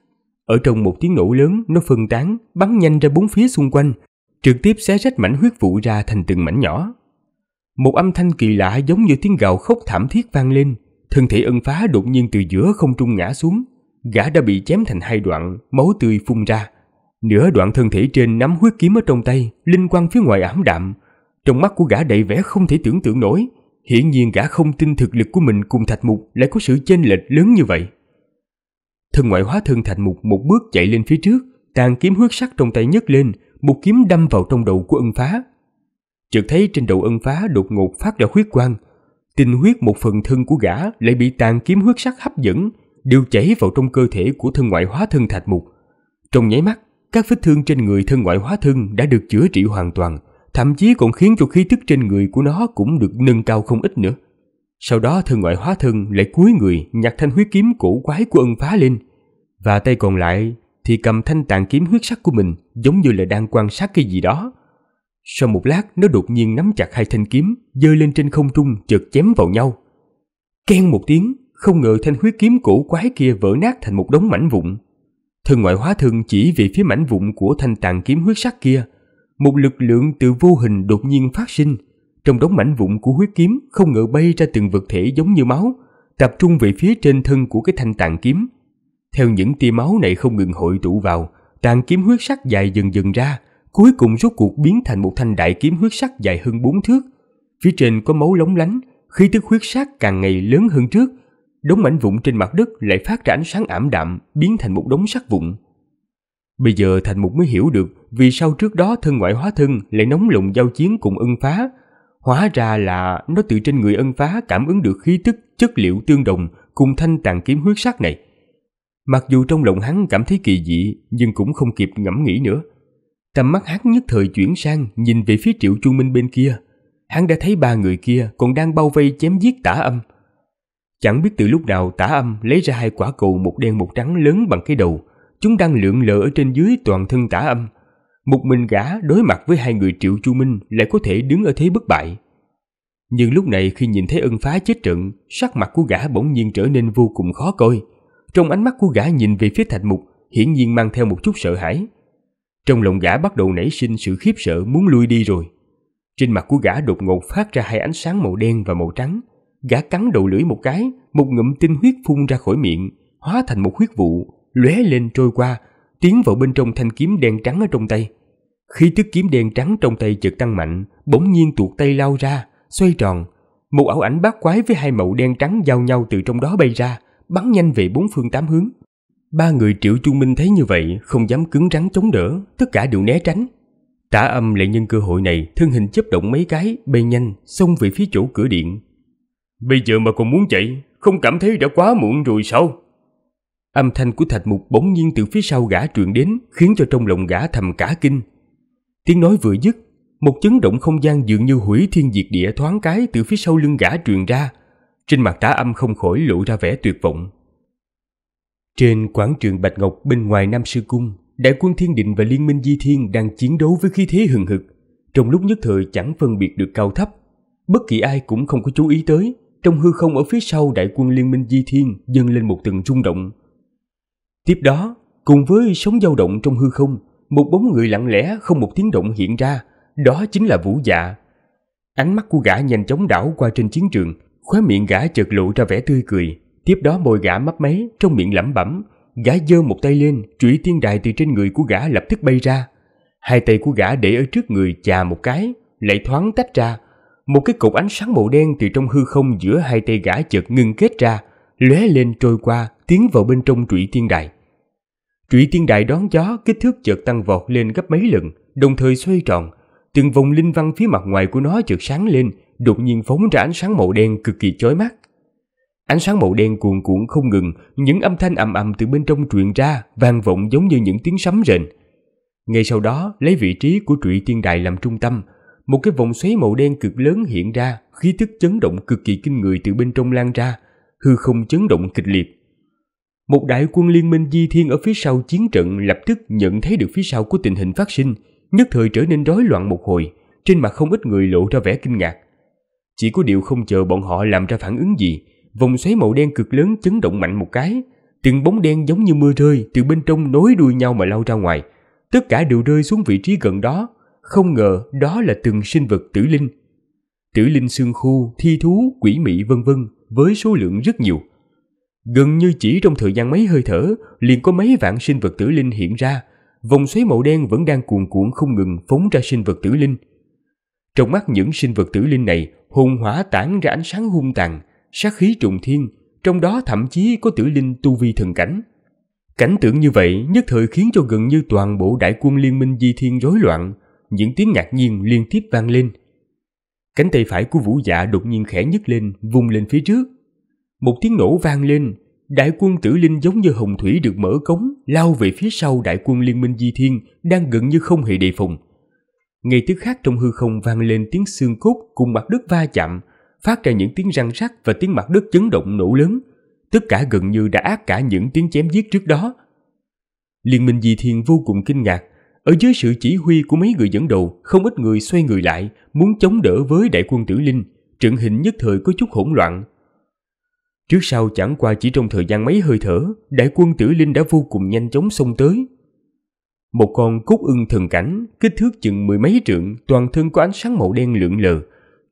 S1: Ở trong một tiếng nổ lớn, nó phân tán, bắn nhanh ra bốn phía xung quanh, trực tiếp xé rách mảnh huyết vụ ra thành từng mảnh nhỏ. Một âm thanh kỳ lạ giống như tiếng gào khóc thảm thiết vang lên, thân thể ân phá đột nhiên từ giữa không trung ngã xuống, gã đã bị chém thành hai đoạn, máu tươi phun ra. Nửa đoạn thân thể trên nắm huyết kiếm ở trong tay, linh quang phía ngoài ảm đạm. Trong mắt của gã đầy vẻ không thể tưởng tượng nổi, hiển nhiên gã không tin thực lực của mình cùng Thạch Mục lại có sự chênh lệch lớn như vậy. Thần ngoại hóa thân thành mục một bước chạy lên phía trước, tàn kiếm huyết sắc trong tay nhấc lên, một kiếm đâm vào trong đầu của ân phá. Chợt thấy trên đầu ân phá đột ngột phát ra huyết quang. tinh huyết một phần thân của gã lại bị tàn kiếm huyết sắc hấp dẫn, đều chảy vào trong cơ thể của thân ngoại hóa thân thạch mục. Trong nháy mắt, các vết thương trên người thân ngoại hóa thân đã được chữa trị hoàn toàn, thậm chí còn khiến cho khí tức trên người của nó cũng được nâng cao không ít nữa. Sau đó thân ngoại hóa thân lại cúi người nhặt thanh huyết kiếm cũ quái của ân phá lên. Và tay còn lại thì cầm thanh tàn kiếm huyết sắc của mình giống như là đang quan sát cái gì đó. Sau một lát nó đột nhiên nắm chặt hai thanh kiếm dơ lên trên không trung chợt chém vào nhau. Ken một tiếng, không ngờ thanh huyết kiếm cũ quái kia vỡ nát thành một đống mảnh vụn. Thân ngoại hóa thân chỉ về phía mảnh vụn của thanh tàn kiếm huyết sắc kia. Một lực lượng từ vô hình đột nhiên phát sinh – trong đống mảnh vụn của huyết kiếm không ngờ bay ra từng vật thể giống như máu, tập trung về phía trên thân của cái thanh tàn kiếm. Theo những tia máu này không ngừng hội tụ vào, tàn kiếm huyết sắc dài dần dần ra, cuối cùng rốt cuộc biến thành một thanh đại kiếm huyết sắc dài hơn 4 thước. Phía trên có máu lóng lánh, khi tức huyết sắc càng ngày lớn hơn trước. Đống mảnh vụn trên mặt đất lại phát ra ánh sáng ảm đạm, biến thành một đống sắc vụn. Bây giờ Thành Mục mới hiểu được vì sao trước đó thân ngoại hóa thân lại nóng lùng giao chiến cùng ưng phá, Hóa ra là nó tự trên người ân phá cảm ứng được khí tức chất liệu tương đồng cùng thanh tàn kiếm huyết sắc này. Mặc dù trong lòng hắn cảm thấy kỳ dị nhưng cũng không kịp ngẫm nghĩ nữa. Tầm mắt hắn nhất thời chuyển sang nhìn về phía triệu chu minh bên kia. Hắn đã thấy ba người kia còn đang bao vây chém giết tả âm. Chẳng biết từ lúc nào tả âm lấy ra hai quả cầu một đen một trắng lớn bằng cái đầu. Chúng đang lượn lờ ở trên dưới toàn thân tả âm một mình gã đối mặt với hai người Triệu Chu Minh lại có thể đứng ở thế bất bại. Nhưng lúc này khi nhìn thấy ân phá chết trận, sắc mặt của gã bỗng nhiên trở nên vô cùng khó coi. Trong ánh mắt của gã nhìn về phía thạch mục, hiển nhiên mang theo một chút sợ hãi. Trong lòng gã bắt đầu nảy sinh sự khiếp sợ muốn lui đi rồi. Trên mặt của gã đột ngột phát ra hai ánh sáng màu đen và màu trắng. Gã cắn đầu lưỡi một cái, một ngụm tinh huyết phun ra khỏi miệng, hóa thành một huyết vụ, lóe lên trôi qua, tiến vào bên trong thanh kiếm đen trắng ở trong tay. Khi thức kiếm đen trắng trong tay chợt tăng mạnh, bỗng nhiên tuột tay lao ra, xoay tròn. Một ảo ảnh bát quái với hai màu đen trắng giao nhau từ trong đó bay ra, bắn nhanh về bốn phương tám hướng. Ba người triệu trung minh thấy như vậy, không dám cứng rắn chống đỡ, tất cả đều né tránh. Tả âm lại nhân cơ hội này, thân hình chấp động mấy cái, bay nhanh, xông về phía chỗ cửa điện. Bây giờ mà còn muốn chạy, không cảm thấy đã quá muộn rồi sao? Âm thanh của thạch mục bỗng nhiên từ phía sau gã truyền đến, khiến cho trong lòng gã thầm cả kinh, Tiếng nói vừa dứt, một chấn động không gian dường như hủy thiên diệt địa thoáng cái từ phía sau lưng gã truyền ra. Trên mặt tá âm không khỏi lộ ra vẻ tuyệt vọng. Trên quảng trường Bạch Ngọc bên ngoài Nam Sư Cung, đại quân Thiên Định và Liên minh Di Thiên đang chiến đấu với khí thế hừng hực. Trong lúc nhất thời chẳng phân biệt được cao thấp, bất kỳ ai cũng không có chú ý tới. Trong hư không ở phía sau đại quân Liên minh Di Thiên dâng lên một tầng rung động. Tiếp đó, cùng với sóng dao động trong hư không, một bóng người lặng lẽ không một tiếng động hiện ra, đó chính là Vũ Dạ. Ánh mắt của gã nhanh chóng đảo qua trên chiến trường, khóe miệng gã chợt lộ ra vẻ tươi cười, tiếp đó môi gã mấp máy, trong miệng lẩm bẩm, gã giơ một tay lên, chuỗi tiên đài từ trên người của gã lập tức bay ra. Hai tay của gã để ở trước người chà một cái, lại thoáng tách ra, một cái cục ánh sáng màu đen từ trong hư không giữa hai tay gã chợt ngưng kết ra, lóe lên trôi qua, tiến vào bên trong trụy tiên đài. Trụy tiên đại đón gió kích thước chợt tăng vọt lên gấp mấy lần, đồng thời xoay tròn. Từng vòng linh văn phía mặt ngoài của nó chợt sáng lên, đột nhiên phóng ra ánh sáng màu đen cực kỳ chói mắt. Ánh sáng màu đen cuồn cuộn không ngừng, những âm thanh ầm ầm từ bên trong truyền ra, vang vọng giống như những tiếng sấm rền. Ngay sau đó, lấy vị trí của trụy tiên đại làm trung tâm, một cái vòng xoáy màu đen cực lớn hiện ra, khí tức chấn động cực kỳ kinh người từ bên trong lan ra, hư không chấn động kịch liệt. Một đại quân liên minh di thiên ở phía sau chiến trận lập tức nhận thấy được phía sau của tình hình phát sinh, nhất thời trở nên rối loạn một hồi, trên mặt không ít người lộ ra vẻ kinh ngạc. Chỉ có điều không chờ bọn họ làm ra phản ứng gì, vòng xoáy màu đen cực lớn chấn động mạnh một cái, từng bóng đen giống như mưa rơi từ bên trong nối đuôi nhau mà lao ra ngoài, tất cả đều rơi xuống vị trí gần đó, không ngờ đó là từng sinh vật tử linh. Tử linh xương khu, thi thú, quỷ mị vân vân với số lượng rất nhiều. Gần như chỉ trong thời gian mấy hơi thở, liền có mấy vạn sinh vật tử linh hiện ra, vòng xoáy màu đen vẫn đang cuồn cuộn không ngừng phóng ra sinh vật tử linh. Trong mắt những sinh vật tử linh này, hồn hỏa tản ra ánh sáng hung tàn, sát khí trùng thiên, trong đó thậm chí có tử linh tu vi thần cảnh. Cảnh tượng như vậy nhất thời khiến cho gần như toàn bộ đại quân liên minh di thiên rối loạn, những tiếng ngạc nhiên liên tiếp vang lên. Cánh tay phải của vũ dạ đột nhiên khẽ nhấc lên, vung lên phía trước, một tiếng nổ vang lên, đại quân tử linh giống như hồng thủy được mở cống lao về phía sau đại quân liên minh di thiên đang gần như không hề đề phòng. Ngay tức khác trong hư không vang lên tiếng xương cốt cùng mặt đất va chạm, phát ra những tiếng răng rắc và tiếng mặt đất chấn động nổ lớn. Tất cả gần như đã ác cả những tiếng chém giết trước đó. Liên minh di thiên vô cùng kinh ngạc. Ở dưới sự chỉ huy của mấy người dẫn đầu, không ít người xoay người lại, muốn chống đỡ với đại quân tử linh. Trận hình nhất thời có chút hỗn loạn, Trước sau chẳng qua chỉ trong thời gian mấy hơi thở, đại quân tử linh đã vô cùng nhanh chóng xông tới. Một con cốt ưng thần cảnh, kích thước chừng mười mấy trượng, toàn thân có ánh sáng màu đen lượn lờ.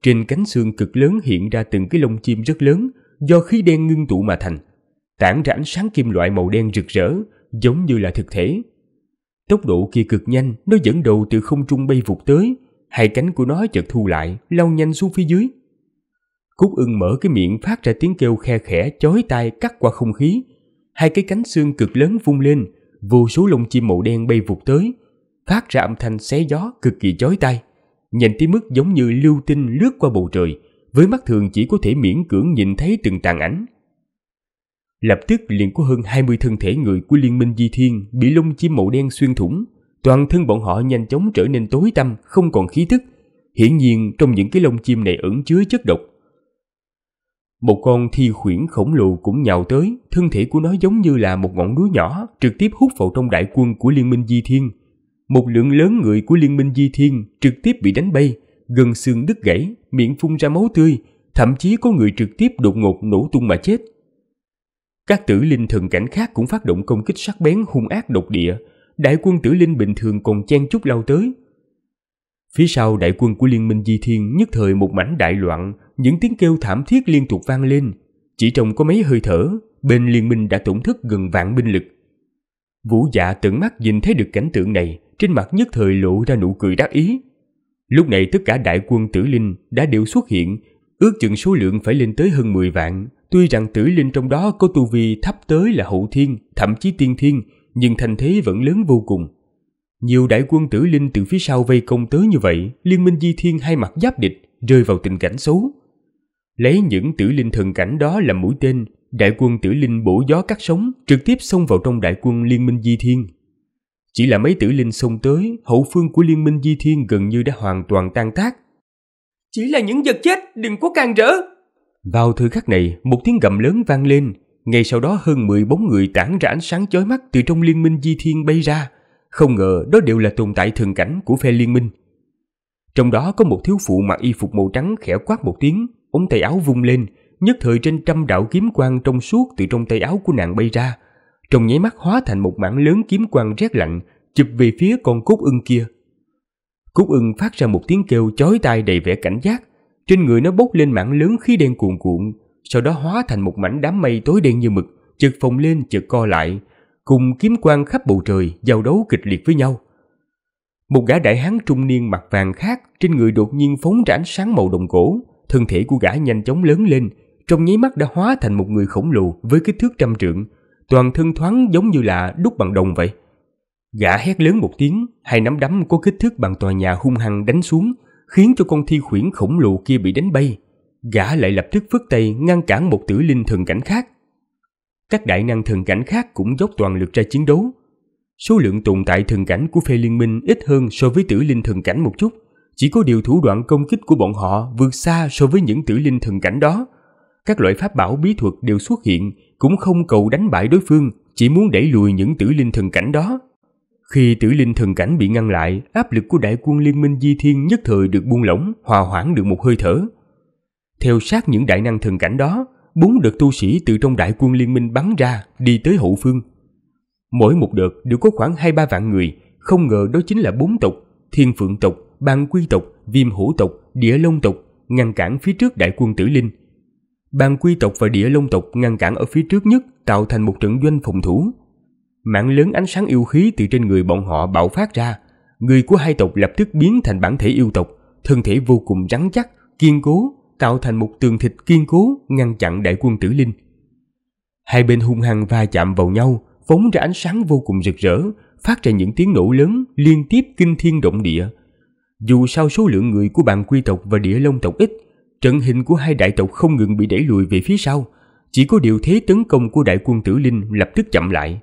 S1: Trên cánh xương cực lớn hiện ra từng cái lông chim rất lớn, do khí đen ngưng tụ mà thành. Tản ra ánh sáng kim loại màu đen rực rỡ, giống như là thực thể. Tốc độ kia cực nhanh, nó dẫn đầu từ không trung bay vụt tới, hai cánh của nó chợt thu lại, lao nhanh xuống phía dưới. Cúc ưng mở cái miệng phát ra tiếng kêu khe khẽ chói tai cắt qua không khí. Hai cái cánh xương cực lớn vung lên, vô số lông chim màu đen bay vụt tới, phát ra âm thanh xé gió cực kỳ chói tai. Nhìn tới mức giống như lưu tinh lướt qua bầu trời, với mắt thường chỉ có thể miễn cưỡng nhìn thấy từng tàn ảnh. Lập tức liền có hơn 20 thân thể người của liên minh di thiên bị lông chim màu đen xuyên thủng, toàn thân bọn họ nhanh chóng trở nên tối tăm, không còn khí tức. Hiển nhiên trong những cái lông chim này ẩn chứa chất độc một con thi khuyển khổng lồ cũng nhào tới, thân thể của nó giống như là một ngọn núi nhỏ, trực tiếp hút vào trong đại quân của Liên minh Di Thiên. Một lượng lớn người của Liên minh Di Thiên trực tiếp bị đánh bay, gần xương đứt gãy, miệng phun ra máu tươi, thậm chí có người trực tiếp đột ngột nổ tung mà chết. Các tử linh thần cảnh khác cũng phát động công kích sắc bén hung ác độc địa, đại quân tử linh bình thường còn chen chút lao tới. Phía sau đại quân của Liên minh Di Thiên nhất thời một mảnh đại loạn, những tiếng kêu thảm thiết liên tục vang lên. Chỉ trong có mấy hơi thở, bên liên minh đã tổn thất gần vạn binh lực. Vũ dạ tận mắt nhìn thấy được cảnh tượng này, trên mặt nhất thời lộ ra nụ cười đắc ý. Lúc này tất cả đại quân tử linh đã đều xuất hiện, ước chừng số lượng phải lên tới hơn 10 vạn. Tuy rằng tử linh trong đó có tu vi thấp tới là hậu thiên, thậm chí tiên thiên, nhưng thành thế vẫn lớn vô cùng. Nhiều đại quân tử linh từ phía sau vây công tới như vậy, liên minh di thiên hai mặt giáp địch, rơi vào tình cảnh xấu. Lấy những tử linh thần cảnh đó làm mũi tên, đại quân tử linh bổ gió cắt sóng trực tiếp xông vào trong đại quân liên minh di thiên. Chỉ là mấy tử linh xông tới, hậu phương của liên minh di thiên gần như đã hoàn toàn tan tác. Chỉ là những vật chết, đừng có càng rỡ. Vào thời khắc này, một tiếng gầm lớn vang lên, ngay sau đó hơn 10 bóng người tản ra ánh sáng chói mắt từ trong liên minh di thiên bay ra. Không ngờ đó đều là tồn tại thường cảnh của phe liên minh. Trong đó có một thiếu phụ mặc y phục màu trắng khẽ quát một tiếng, ống tay áo vung lên, nhất thời trên trăm đạo kiếm quang trong suốt từ trong tay áo của nàng bay ra, trong nháy mắt hóa thành một mảng lớn kiếm quang rét lạnh, chụp về phía con cốt ưng kia. Cốt ưng phát ra một tiếng kêu chói tai đầy vẻ cảnh giác, trên người nó bốc lên mảng lớn khí đen cuồn cuộn, sau đó hóa thành một mảnh đám mây tối đen như mực, chợt phồng lên chợt co lại, cùng kiếm quang khắp bầu trời giao đấu kịch liệt với nhau. Một gã đại hán trung niên mặt vàng khác trên người đột nhiên phóng ra ánh sáng màu đồng cổ, thân thể của gã nhanh chóng lớn lên, trong nháy mắt đã hóa thành một người khổng lồ với kích thước trăm trượng, toàn thân thoáng giống như là đúc bằng đồng vậy. Gã hét lớn một tiếng, hai nắm đấm có kích thước bằng tòa nhà hung hăng đánh xuống, khiến cho con thi khuyển khổng lồ kia bị đánh bay. Gã lại lập tức phất tay ngăn cản một tử linh thần cảnh khác. Các đại năng thần cảnh khác cũng dốc toàn lực ra chiến đấu. Số lượng tồn tại thần cảnh của phe liên minh ít hơn so với tử linh thần cảnh một chút – chỉ có điều thủ đoạn công kích của bọn họ vượt xa so với những tử linh thần cảnh đó. Các loại pháp bảo bí thuật đều xuất hiện, cũng không cầu đánh bại đối phương, chỉ muốn đẩy lùi những tử linh thần cảnh đó. Khi tử linh thần cảnh bị ngăn lại, áp lực của đại quân liên minh di thiên nhất thời được buông lỏng, hòa hoãn được một hơi thở. Theo sát những đại năng thần cảnh đó, bốn đợt tu sĩ từ trong đại quân liên minh bắn ra, đi tới hậu phương. Mỗi một đợt đều có khoảng hai ba vạn người, không ngờ đó chính là bốn tộc, thiên phượng tộc, ban quy tộc, viêm hữu tộc, địa long tộc ngăn cản phía trước đại quân tử linh. Ban quy tộc và địa long tộc ngăn cản ở phía trước nhất tạo thành một trận doanh phòng thủ. Mạng lớn ánh sáng yêu khí từ trên người bọn họ bạo phát ra. Người của hai tộc lập tức biến thành bản thể yêu tộc, thân thể vô cùng rắn chắc, kiên cố, tạo thành một tường thịt kiên cố ngăn chặn đại quân tử linh. Hai bên hung hăng va chạm vào nhau, phóng ra ánh sáng vô cùng rực rỡ, phát ra những tiếng nổ lớn liên tiếp kinh thiên động địa, dù sao số lượng người của bạn quy tộc và địa long tộc ít, trận hình của hai đại tộc không ngừng bị đẩy lùi về phía sau. Chỉ có điều thế tấn công của đại quân tử linh lập tức chậm lại.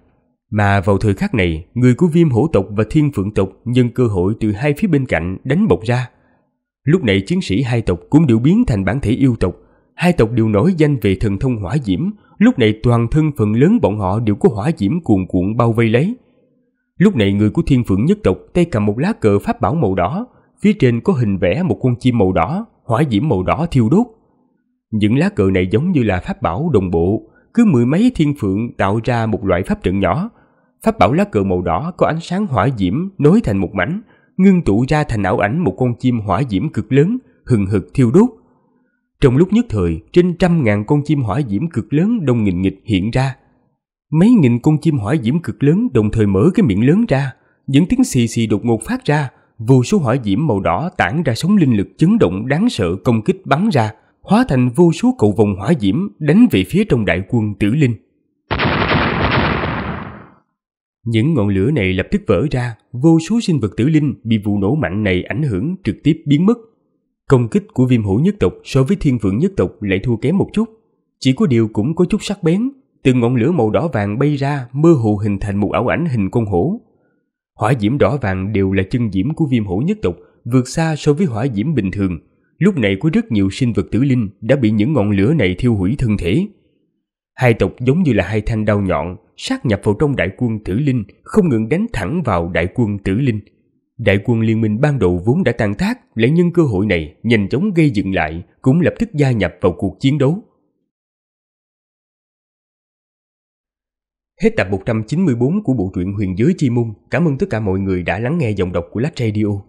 S1: Mà vào thời khắc này, người của viêm hổ tộc và thiên phượng tộc nhân cơ hội từ hai phía bên cạnh đánh bộc ra. Lúc này chiến sĩ hai tộc cũng đều biến thành bản thể yêu tộc. Hai tộc đều nổi danh về thần thông hỏa diễm, lúc này toàn thân phần lớn bọn họ đều có hỏa diễm cuồn cuộn bao vây lấy. Lúc này người của thiên phượng nhất tộc tay cầm một lá cờ pháp bảo màu đỏ, phía trên có hình vẽ một con chim màu đỏ, hỏa diễm màu đỏ thiêu đốt. Những lá cờ này giống như là pháp bảo đồng bộ, cứ mười mấy thiên phượng tạo ra một loại pháp trận nhỏ. Pháp bảo lá cờ màu đỏ có ánh sáng hỏa diễm nối thành một mảnh, ngưng tụ ra thành ảo ảnh một con chim hỏa diễm cực lớn, hừng hực thiêu đốt. Trong lúc nhất thời, trên trăm ngàn con chim hỏa diễm cực lớn đông nghìn nghịch hiện ra. Mấy nghìn con chim hỏa diễm cực lớn đồng thời mở cái miệng lớn ra, những tiếng xì xì đột ngột phát ra, vô số hỏa diễm màu đỏ tản ra sóng linh lực chấn động đáng sợ công kích bắn ra, hóa thành vô số cậu vòng hỏa diễm đánh về phía trong đại quân tử linh. Những ngọn lửa này lập tức vỡ ra, vô số sinh vật tử linh bị vụ nổ mạnh này ảnh hưởng trực tiếp biến mất. Công kích của viêm hổ nhất tộc so với thiên vượng nhất tộc lại thua kém một chút. Chỉ có điều cũng có chút sắc bén, từ ngọn lửa màu đỏ vàng bay ra mơ hồ hình thành một ảo ảnh hình con hổ, Hỏa diễm đỏ vàng đều là chân diễm của viêm hổ nhất tộc, vượt xa so với hỏa diễm bình thường. Lúc này có rất nhiều sinh vật tử linh đã bị những ngọn lửa này thiêu hủy thân thể. Hai tộc giống như là hai thanh đao nhọn, sát nhập vào trong đại quân tử linh, không ngừng đánh thẳng vào đại quân tử linh. Đại quân liên minh ban đầu vốn đã tan tác, lấy nhân cơ hội này nhanh chóng gây dựng lại, cũng lập tức gia nhập vào cuộc chiến đấu. Hết tập 194 của bộ truyện Huyền Giới Chi Môn. Cảm ơn tất cả mọi người đã lắng nghe dòng đọc của Lách Radio.